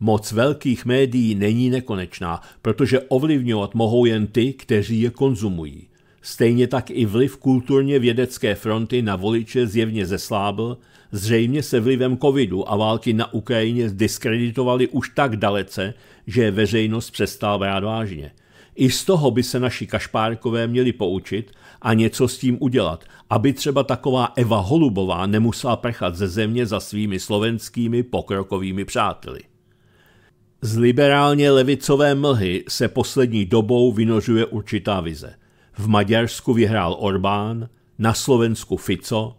Moc velkých médií není nekonečná, protože ovlivňovat mohou jen ty, kteří je konzumují. Stejně tak i vliv kulturně vědecké fronty na voliče zjevně zeslábl, zřejmě se vlivem covidu a války na Ukrajině zdiskreditovali už tak dalece, že veřejnost přestala brát vážně. I z toho by se naši kašpárkové měli poučit a něco s tím udělat, aby třeba taková Eva Holubová nemusela prchat ze země za svými slovenskými pokrokovými přáteli. Z liberálně levicové mlhy se poslední dobou vynožuje určitá vize. V Maďarsku vyhrál Orbán, na Slovensku Fico,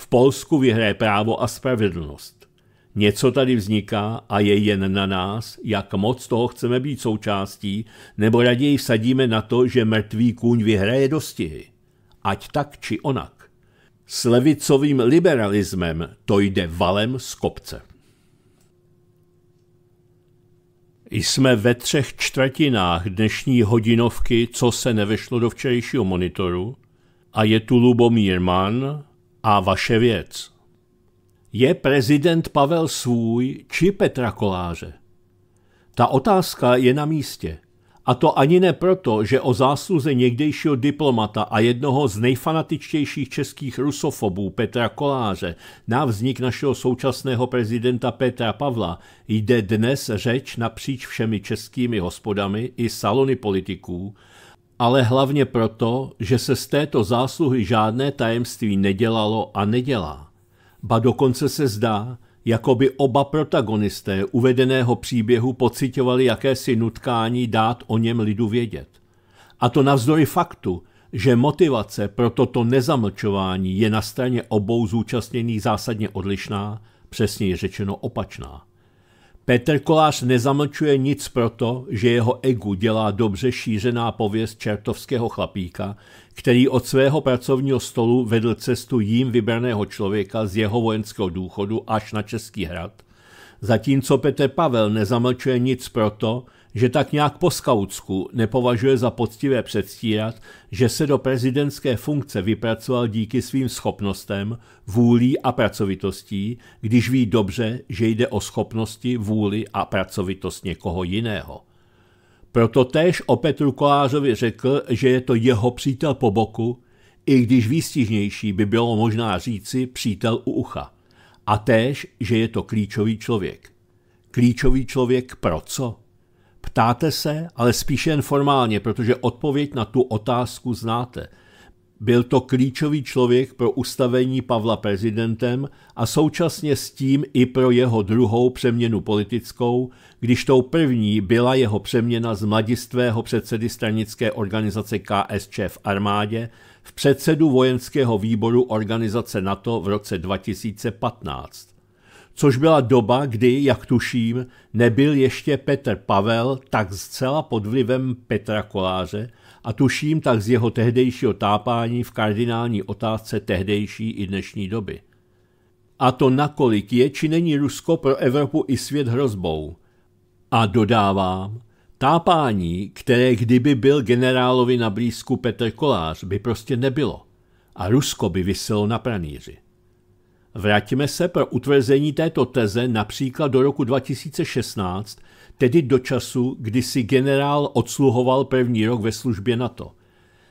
v Polsku vyhraje právo a spravedlnost. Něco tady vzniká a je jen na nás, jak moc toho chceme být součástí, nebo raději sadíme na to, že mrtvý kůň vyhraje dostihy. Ať tak či onak. S levicovým liberalismem to jde valem z kopce. Jsme ve třech čtvrtinách dnešní hodinovky, co se nevešlo do včerejšího monitoru, a je tu Lubomír Mann, a vaše věc. Je prezident Pavel svůj či Petra Koláře? Ta otázka je na místě. A to ani ne proto, že o zásluze někdejšího diplomata a jednoho z nejfanatičtějších českých rusofobů Petra Koláře na vznik našeho současného prezidenta Petra Pavla jde dnes řeč napříč všemi českými hospodami i salony politiků, ale hlavně proto, že se z této zásluhy žádné tajemství nedělalo a nedělá. Ba dokonce se zdá, jako by oba protagonisté uvedeného příběhu pocitovali jakési nutkání dát o něm lidu vědět. A to navzdory faktu, že motivace pro toto nezamlčování je na straně obou zúčastněných zásadně odlišná, přesněji řečeno opačná. Petr Kolář nezamlčuje nic proto, že jeho egu dělá dobře šířená pověst čertovského chlapíka, který od svého pracovního stolu vedl cestu jím vybraného člověka z jeho vojenského důchodu až na Český hrad, zatímco Petr Pavel nezamlčuje nic proto, že tak nějak po skautsku nepovažuje za poctivé předstírat, že se do prezidentské funkce vypracoval díky svým schopnostem, vůlí a pracovitostí, když ví dobře, že jde o schopnosti, vůli a pracovitost někoho jiného. Proto též o Petru Kolářovi řekl, že je to jeho přítel po boku, i když výstižnější by bylo možná říci přítel u ucha. A též, že je to klíčový člověk. Klíčový člověk pro co? Ptáte se, ale spíše jen formálně, protože odpověď na tu otázku znáte. Byl to klíčový člověk pro ustavení Pavla prezidentem a současně s tím i pro jeho druhou přeměnu politickou, když tou první byla jeho přeměna z mladistvého předsedy stranické organizace KSČ v armádě v předsedu vojenského výboru organizace NATO v roce 2015 což byla doba, kdy, jak tuším, nebyl ještě Petr Pavel tak zcela pod vlivem Petra Koláře a tuším tak z jeho tehdejšího tápání v kardinální otázce tehdejší i dnešní doby. A to nakolik je, či není Rusko pro Evropu i svět hrozbou. A dodávám, tápání, které kdyby byl generálovi na blízku Petr Kolář, by prostě nebylo. A Rusko by vyselo na pranýři. Vrátíme se pro utvrzení této teze například do roku 2016, tedy do času, kdy si generál odsluhoval první rok ve službě NATO.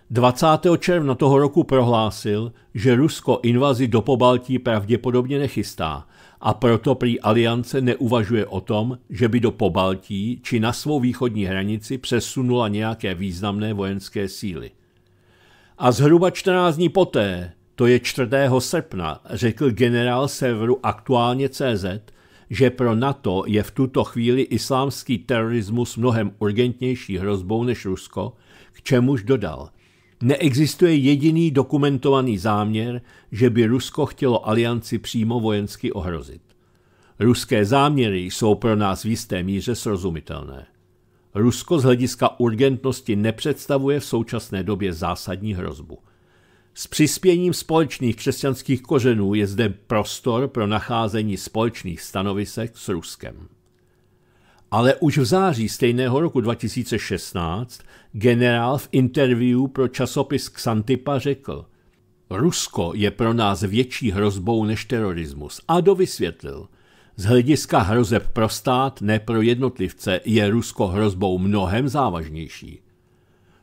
20. června toho roku prohlásil, že Rusko invazi do Pobaltí pravděpodobně nechystá a proto prý aliance neuvažuje o tom, že by do Pobaltí či na svou východní hranici přesunula nějaké významné vojenské síly. A zhruba 14 dní poté, to je 4. srpna, řekl generál serveru aktuálně CZ, že pro NATO je v tuto chvíli islámský terorismus mnohem urgentnější hrozbou než Rusko, k čemuž dodal. Neexistuje jediný dokumentovaný záměr, že by Rusko chtělo alianci přímo vojensky ohrozit. Ruské záměry jsou pro nás v jisté míře srozumitelné. Rusko z hlediska urgentnosti nepředstavuje v současné době zásadní hrozbu. S přispěním společných křesťanských kořenů je zde prostor pro nacházení společných stanovisek s Ruskem. Ale už v září stejného roku 2016 generál v interview pro časopis Xantipa řekl Rusko je pro nás větší hrozbou než terorismus a dovysvětlil. Z hlediska hrozeb pro stát, ne pro jednotlivce, je Rusko hrozbou mnohem závažnější.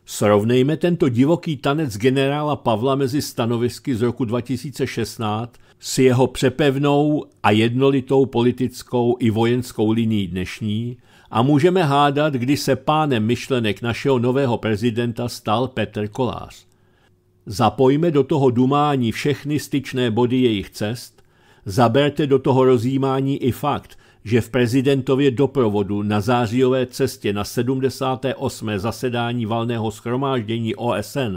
Srovnejme tento divoký tanec generála Pavla mezi stanovisky z roku 2016 s jeho přepevnou a jednolitou politickou i vojenskou linií dnešní a můžeme hádat, kdy se pánem myšlenek našeho nového prezidenta stal Petr Kolář. Zapojme do toho dumání všechny styčné body jejich cest, zaberte do toho rozjímání i fakt, že v prezidentově doprovodu na zářijové cestě na 78. zasedání valného schromáždění OSN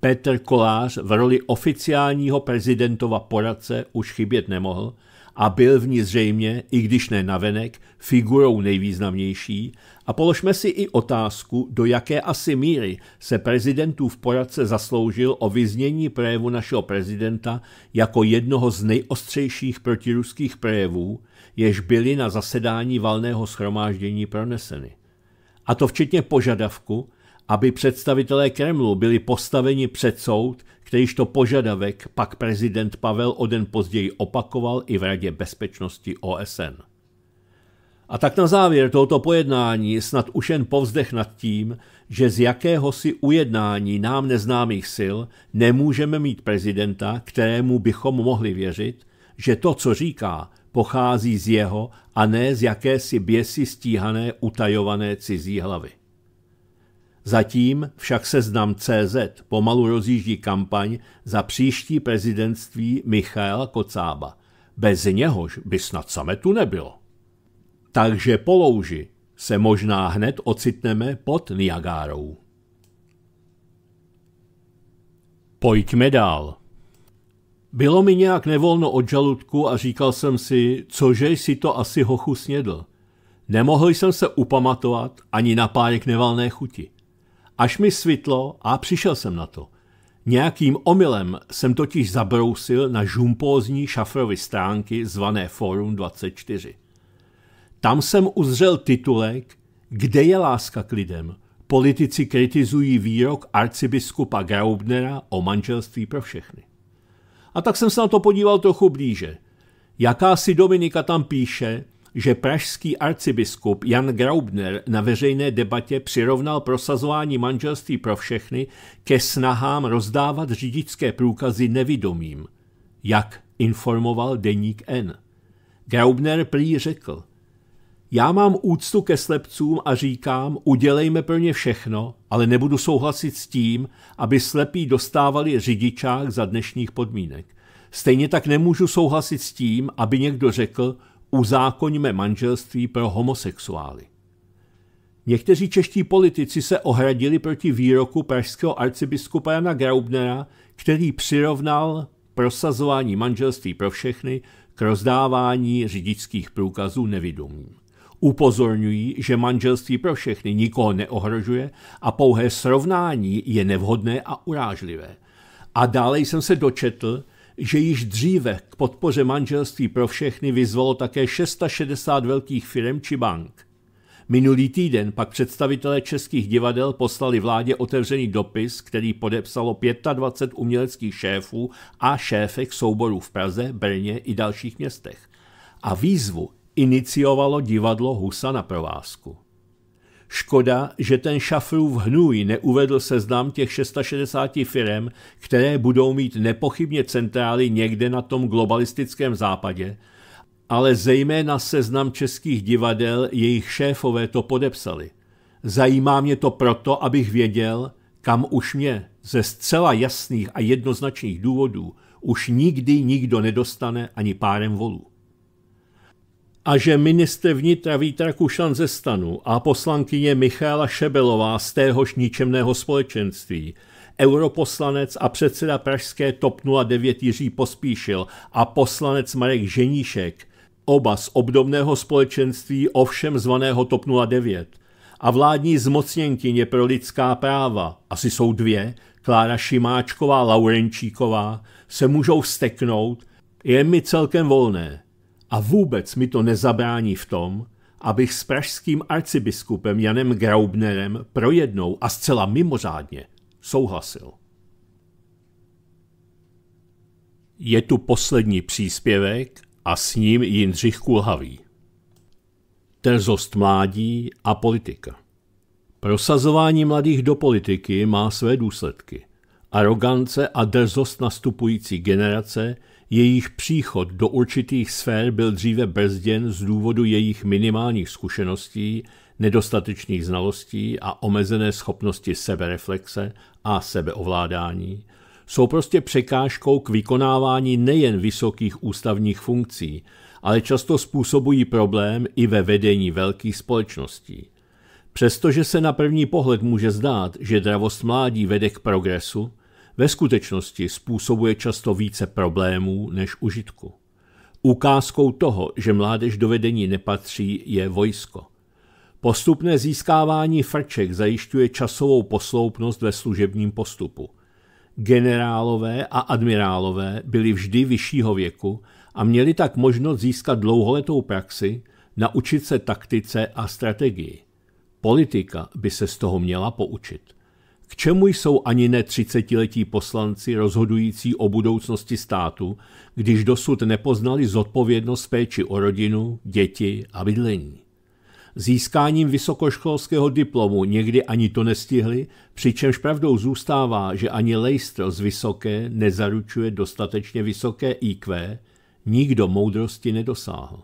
Petr Kolář v roli oficiálního prezidentova poradce už chybět nemohl a byl v ní zřejmě, i když ne navenek, figurou nejvýznamnější a položme si i otázku, do jaké asi míry se prezidentův poradce zasloužil o vyznění projevu našeho prezidenta jako jednoho z nejostřejších protiruských projevů, jež byly na zasedání valného schromáždění proneseny. A to včetně požadavku, aby představitelé Kremlu byli postaveni před soud, to požadavek pak prezident Pavel o den později opakoval i v Radě bezpečnosti OSN. A tak na závěr tohoto pojednání snad už jen povzdech nad tím, že z jakéhosi ujednání nám neznámých sil nemůžeme mít prezidenta, kterému bychom mohli věřit, že to, co říká, pochází z jeho a ne z jakési běsi stíhané utajované cizí hlavy. Zatím však seznam CZ pomalu rozjíždí kampaň za příští prezidentství Michaela Kocába. Bez něhož by snad sametu nebylo. Takže po louži se možná hned ocitneme pod Niagárou. Pojďme dál. Bylo mi nějak nevolno od žaludku a říkal jsem si, cože si to asi hochu snědl. Nemohl jsem se upamatovat ani na pájek nevalné chuti. Až mi svitlo a přišel jsem na to. Nějakým omylem jsem totiž zabrousil na žumpózní šafrovy stránky zvané Forum 24. Tam jsem uzřel titulek Kde je láska k lidem? Politici kritizují výrok arcibiskupa Graubnera o manželství pro všechny a tak jsem se na to podíval trochu blíže. Jakási Dominika tam píše, že pražský arcibiskup Jan Graubner na veřejné debatě přirovnal prosazování manželství pro všechny ke snahám rozdávat řidičské průkazy nevidomým, jak informoval deník N. Graubner prý řekl, já mám úctu ke slepcům a říkám, udělejme pro ně všechno, ale nebudu souhlasit s tím, aby slepí dostávali řidičák za dnešních podmínek. Stejně tak nemůžu souhlasit s tím, aby někdo řekl, uzákoňme manželství pro homosexuály. Někteří čeští politici se ohradili proti výroku pražského arcibiskupa Jana Graubnera, který přirovnal prosazování manželství pro všechny k rozdávání řidičských průkazů nevidomým. Upozorňují, že manželství pro všechny nikoho neohrožuje a pouhé srovnání je nevhodné a urážlivé. A dále jsem se dočetl, že již dříve k podpoře manželství pro všechny vyzvalo také 660 velkých firm či bank. Minulý týden pak představitelé českých divadel poslali vládě otevřený dopis, který podepsalo 25 uměleckých šéfů a šéfek souborů v Praze, Brně i dalších městech. A výzvu iniciovalo divadlo Husa na provázku. Škoda, že ten šafrův hnůj neuvedl seznam těch 660 firm, které budou mít nepochybně centrály někde na tom globalistickém západě, ale zejména seznam českých divadel jejich šéfové to podepsali. Zajímá mě to proto, abych věděl, kam už mě ze zcela jasných a jednoznačných důvodů už nikdy nikdo nedostane ani párem volů a že ministr vnitra Vítra Kušan ze stanu a poslankyně Michála Šebelová z téhož ničemného společenství, europoslanec a předseda pražské TOP 09 Jiří Pospíšil a poslanec Marek Ženíšek, oba z obdobného společenství ovšem zvaného TOP 09, a vládní zmocněnkyně pro lidská práva, asi jsou dvě, Klára Šimáčková, Laurenčíková, se můžou steknout, je mi celkem volné a vůbec mi to nezabrání v tom, abych s pražským arcibiskupem Janem Graubnerem projednou a zcela mimořádně souhlasil. Je tu poslední příspěvek a s ním Jindřich Kulhavý. Terzost mládí a politika. Prosazování mladých do politiky má své důsledky. Arogance a drzost nastupující generace, jejich příchod do určitých sfér byl dříve brzděn z důvodu jejich minimálních zkušeností, nedostatečných znalostí a omezené schopnosti sebereflexe a sebeovládání, jsou prostě překážkou k vykonávání nejen vysokých ústavních funkcí, ale často způsobují problém i ve vedení velkých společností. Přestože se na první pohled může zdát, že dravost mládí vede k progresu, ve skutečnosti způsobuje často více problémů než užitku. Ukázkou toho, že mládež do vedení nepatří, je vojsko. Postupné získávání frček zajišťuje časovou posloupnost ve služebním postupu. Generálové a admirálové byli vždy vyššího věku a měli tak možnost získat dlouholetou praxi, naučit se taktice a strategii. Politika by se z toho měla poučit. K čemu jsou ani ne třicetiletí poslanci rozhodující o budoucnosti státu, když dosud nepoznali zodpovědnost péči o rodinu, děti a bydlení? Získáním vysokoškolského diplomu někdy ani to nestihli, přičemž pravdou zůstává, že ani lejstr z vysoké nezaručuje dostatečně vysoké IQ, nikdo moudrosti nedosáhl.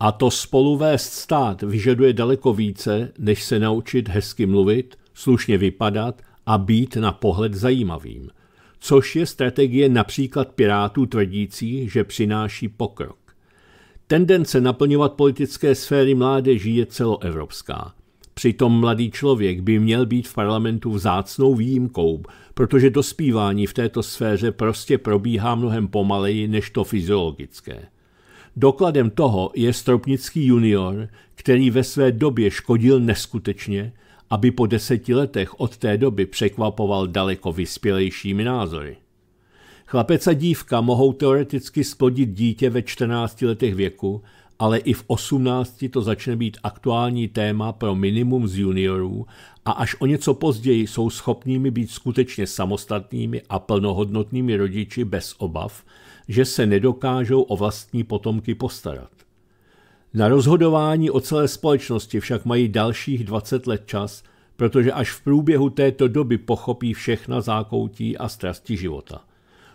A to spoluvést stát vyžaduje daleko více, než se naučit hezky mluvit – slušně vypadat a být na pohled zajímavým, což je strategie například pirátů tvrdící, že přináší pokrok. Tendence naplňovat politické sféry mládeží je celoevropská. Přitom mladý člověk by měl být v parlamentu vzácnou výjimkou, protože dospívání v této sféře prostě probíhá mnohem pomaleji než to fyziologické. Dokladem toho je Stropnický junior, který ve své době škodil neskutečně, aby po deseti letech od té doby překvapoval daleko vyspělejšími názory. Chlapec a dívka mohou teoreticky splodit dítě ve 14 letech věku, ale i v 18 to začne být aktuální téma pro minimum z juniorů a až o něco později jsou schopnými být skutečně samostatnými a plnohodnotnými rodiči bez obav, že se nedokážou o vlastní potomky postarat. Na rozhodování o celé společnosti však mají dalších 20 let čas, protože až v průběhu této doby pochopí všechna zákoutí a strasti života.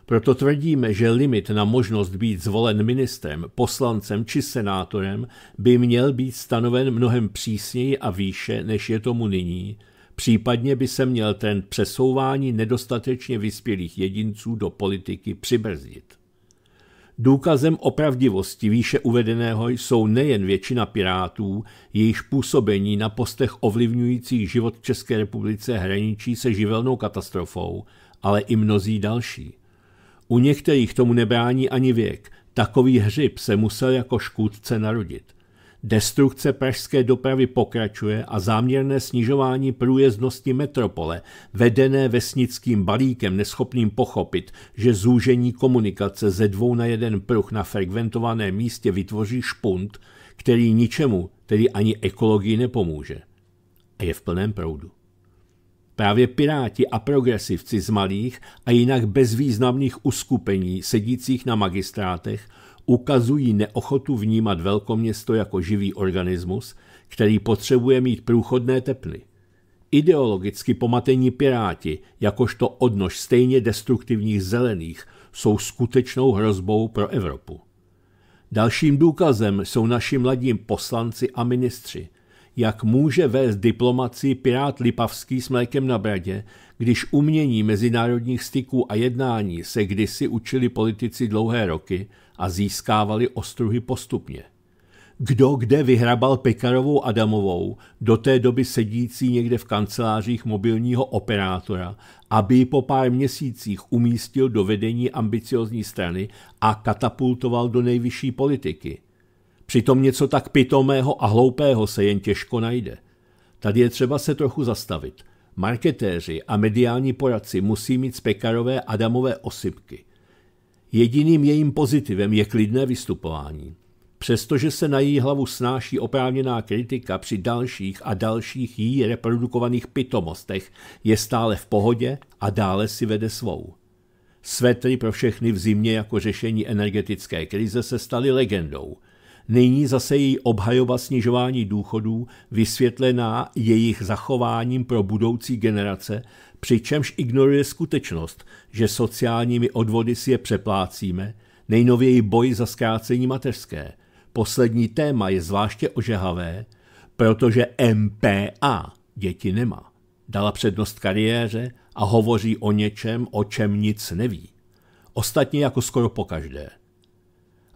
Proto tvrdíme, že limit na možnost být zvolen ministrem, poslancem či senátorem by měl být stanoven mnohem přísněji a výše, než je tomu nyní, případně by se měl ten přesouvání nedostatečně vyspělých jedinců do politiky přibrzdit. Důkazem opravdivosti výše uvedeného jsou nejen většina pirátů, jejichž působení na postech ovlivňujících život v České republice hraničí se živelnou katastrofou, ale i mnozí další. U některých tomu nebrání ani věk, takový hřib se musel jako škůdce narodit – Destrukce pražské dopravy pokračuje a záměrné snižování průjezdnosti metropole, vedené vesnickým balíkem neschopným pochopit, že zúžení komunikace ze dvou na jeden pruh na frekventovaném místě vytvoří špunt, který ničemu, tedy ani ekologii nepomůže. A je v plném proudu. Právě piráti a progresivci z malých a jinak bezvýznamných uskupení sedících na magistrátech ukazují neochotu vnímat velkoměsto jako živý organismus, který potřebuje mít průchodné tepny. Ideologicky pomatení piráti, jakožto odnož stejně destruktivních zelených, jsou skutečnou hrozbou pro Evropu. Dalším důkazem jsou naši mladí poslanci a ministři, jak může vést diplomaci pirát Lipavský s mlékem na bradě, když umění mezinárodních styků a jednání se kdysi učili politici dlouhé roky, a získávali ostruhy postupně. Kdo kde vyhrabal Pekarovou Adamovou, do té doby sedící někde v kancelářích mobilního operátora, aby ji po pár měsících umístil do vedení ambiciozní strany a katapultoval do nejvyšší politiky. Přitom něco tak pitomého a hloupého se jen těžko najde. Tady je třeba se trochu zastavit. Marketéři a mediální poradci musí mít z Pekarové Adamové osypky. Jediným jejím pozitivem je klidné vystupování. Přestože se na její hlavu snáší oprávněná kritika při dalších a dalších jí reprodukovaných pitomostech, je stále v pohodě a dále si vede svou. Svetry pro všechny v zimě jako řešení energetické krize se staly legendou – Nyní zase její obhajova snižování důchodů vysvětlená jejich zachováním pro budoucí generace, přičemž ignoruje skutečnost, že sociálními odvody si je přeplácíme, nejnověji boj za zkrácení mateřské. Poslední téma je zvláště ožehavé, protože MPA děti nemá. Dala přednost kariéře a hovoří o něčem, o čem nic neví. Ostatně jako skoro pokaždé. každé.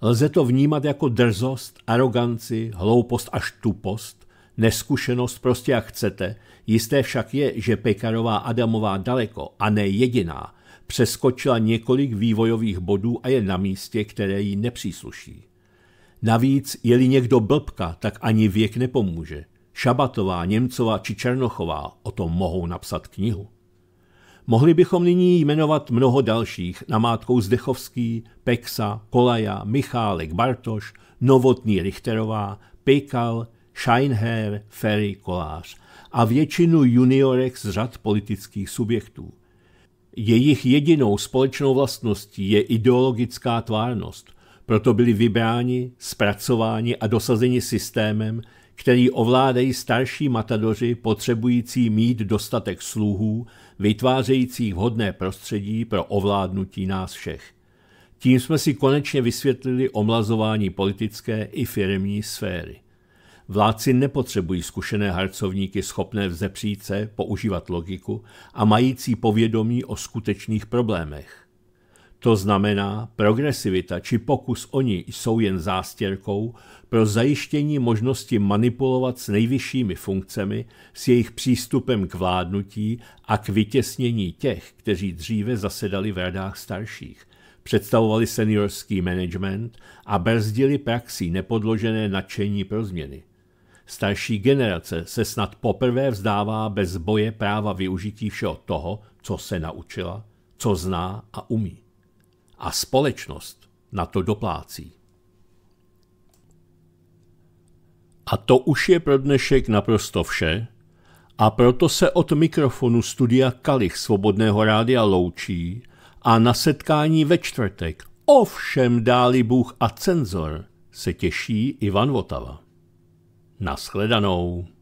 Lze to vnímat jako drzost, aroganci, hloupost až tupost, neskušenost prostě jak chcete, jisté však je, že Pekarová Adamová daleko a ne jediná, přeskočila několik vývojových bodů a je na místě, které jí nepřísluší. Navíc, je-li někdo blbka, tak ani věk nepomůže. Šabatová, Němcová či Černochová o tom mohou napsat knihu. Mohli bychom nyní jmenovat mnoho dalších, namátkou Zdechovský, Pexa, Kolaja, Michálek, Bartoš, Novotný, Richterová, Pekal, Scheinher, Ferry, Kolář a většinu juniorek z řad politických subjektů. Jejich jedinou společnou vlastností je ideologická tvárnost, proto byli vybráni, zpracováni a dosazeni systémem, který ovládají starší matadoři potřebující mít dostatek sluhů vytvářejících vhodné prostředí pro ovládnutí nás všech. Tím jsme si konečně vysvětlili omlazování politické i firmní sféry. Vládci nepotřebují zkušené harcovníky schopné vzepřít se, používat logiku a mající povědomí o skutečných problémech. To znamená, progresivita či pokus o ní jsou jen zástěrkou pro zajištění možnosti manipulovat s nejvyššími funkcemi, s jejich přístupem k vládnutí a k vytěsnění těch, kteří dříve zasedali v radách starších, představovali seniorský management a brzdili praxí nepodložené nadšení pro změny. Starší generace se snad poprvé vzdává bez boje práva využití všeho toho, co se naučila, co zná a umí a společnost na to doplácí. A to už je pro dnešek naprosto vše, a proto se od mikrofonu studia Kalich Svobodného rádia loučí a na setkání ve čtvrtek, ovšem dáli Bůh a cenzor, se těší Ivan Votava. Naschledanou.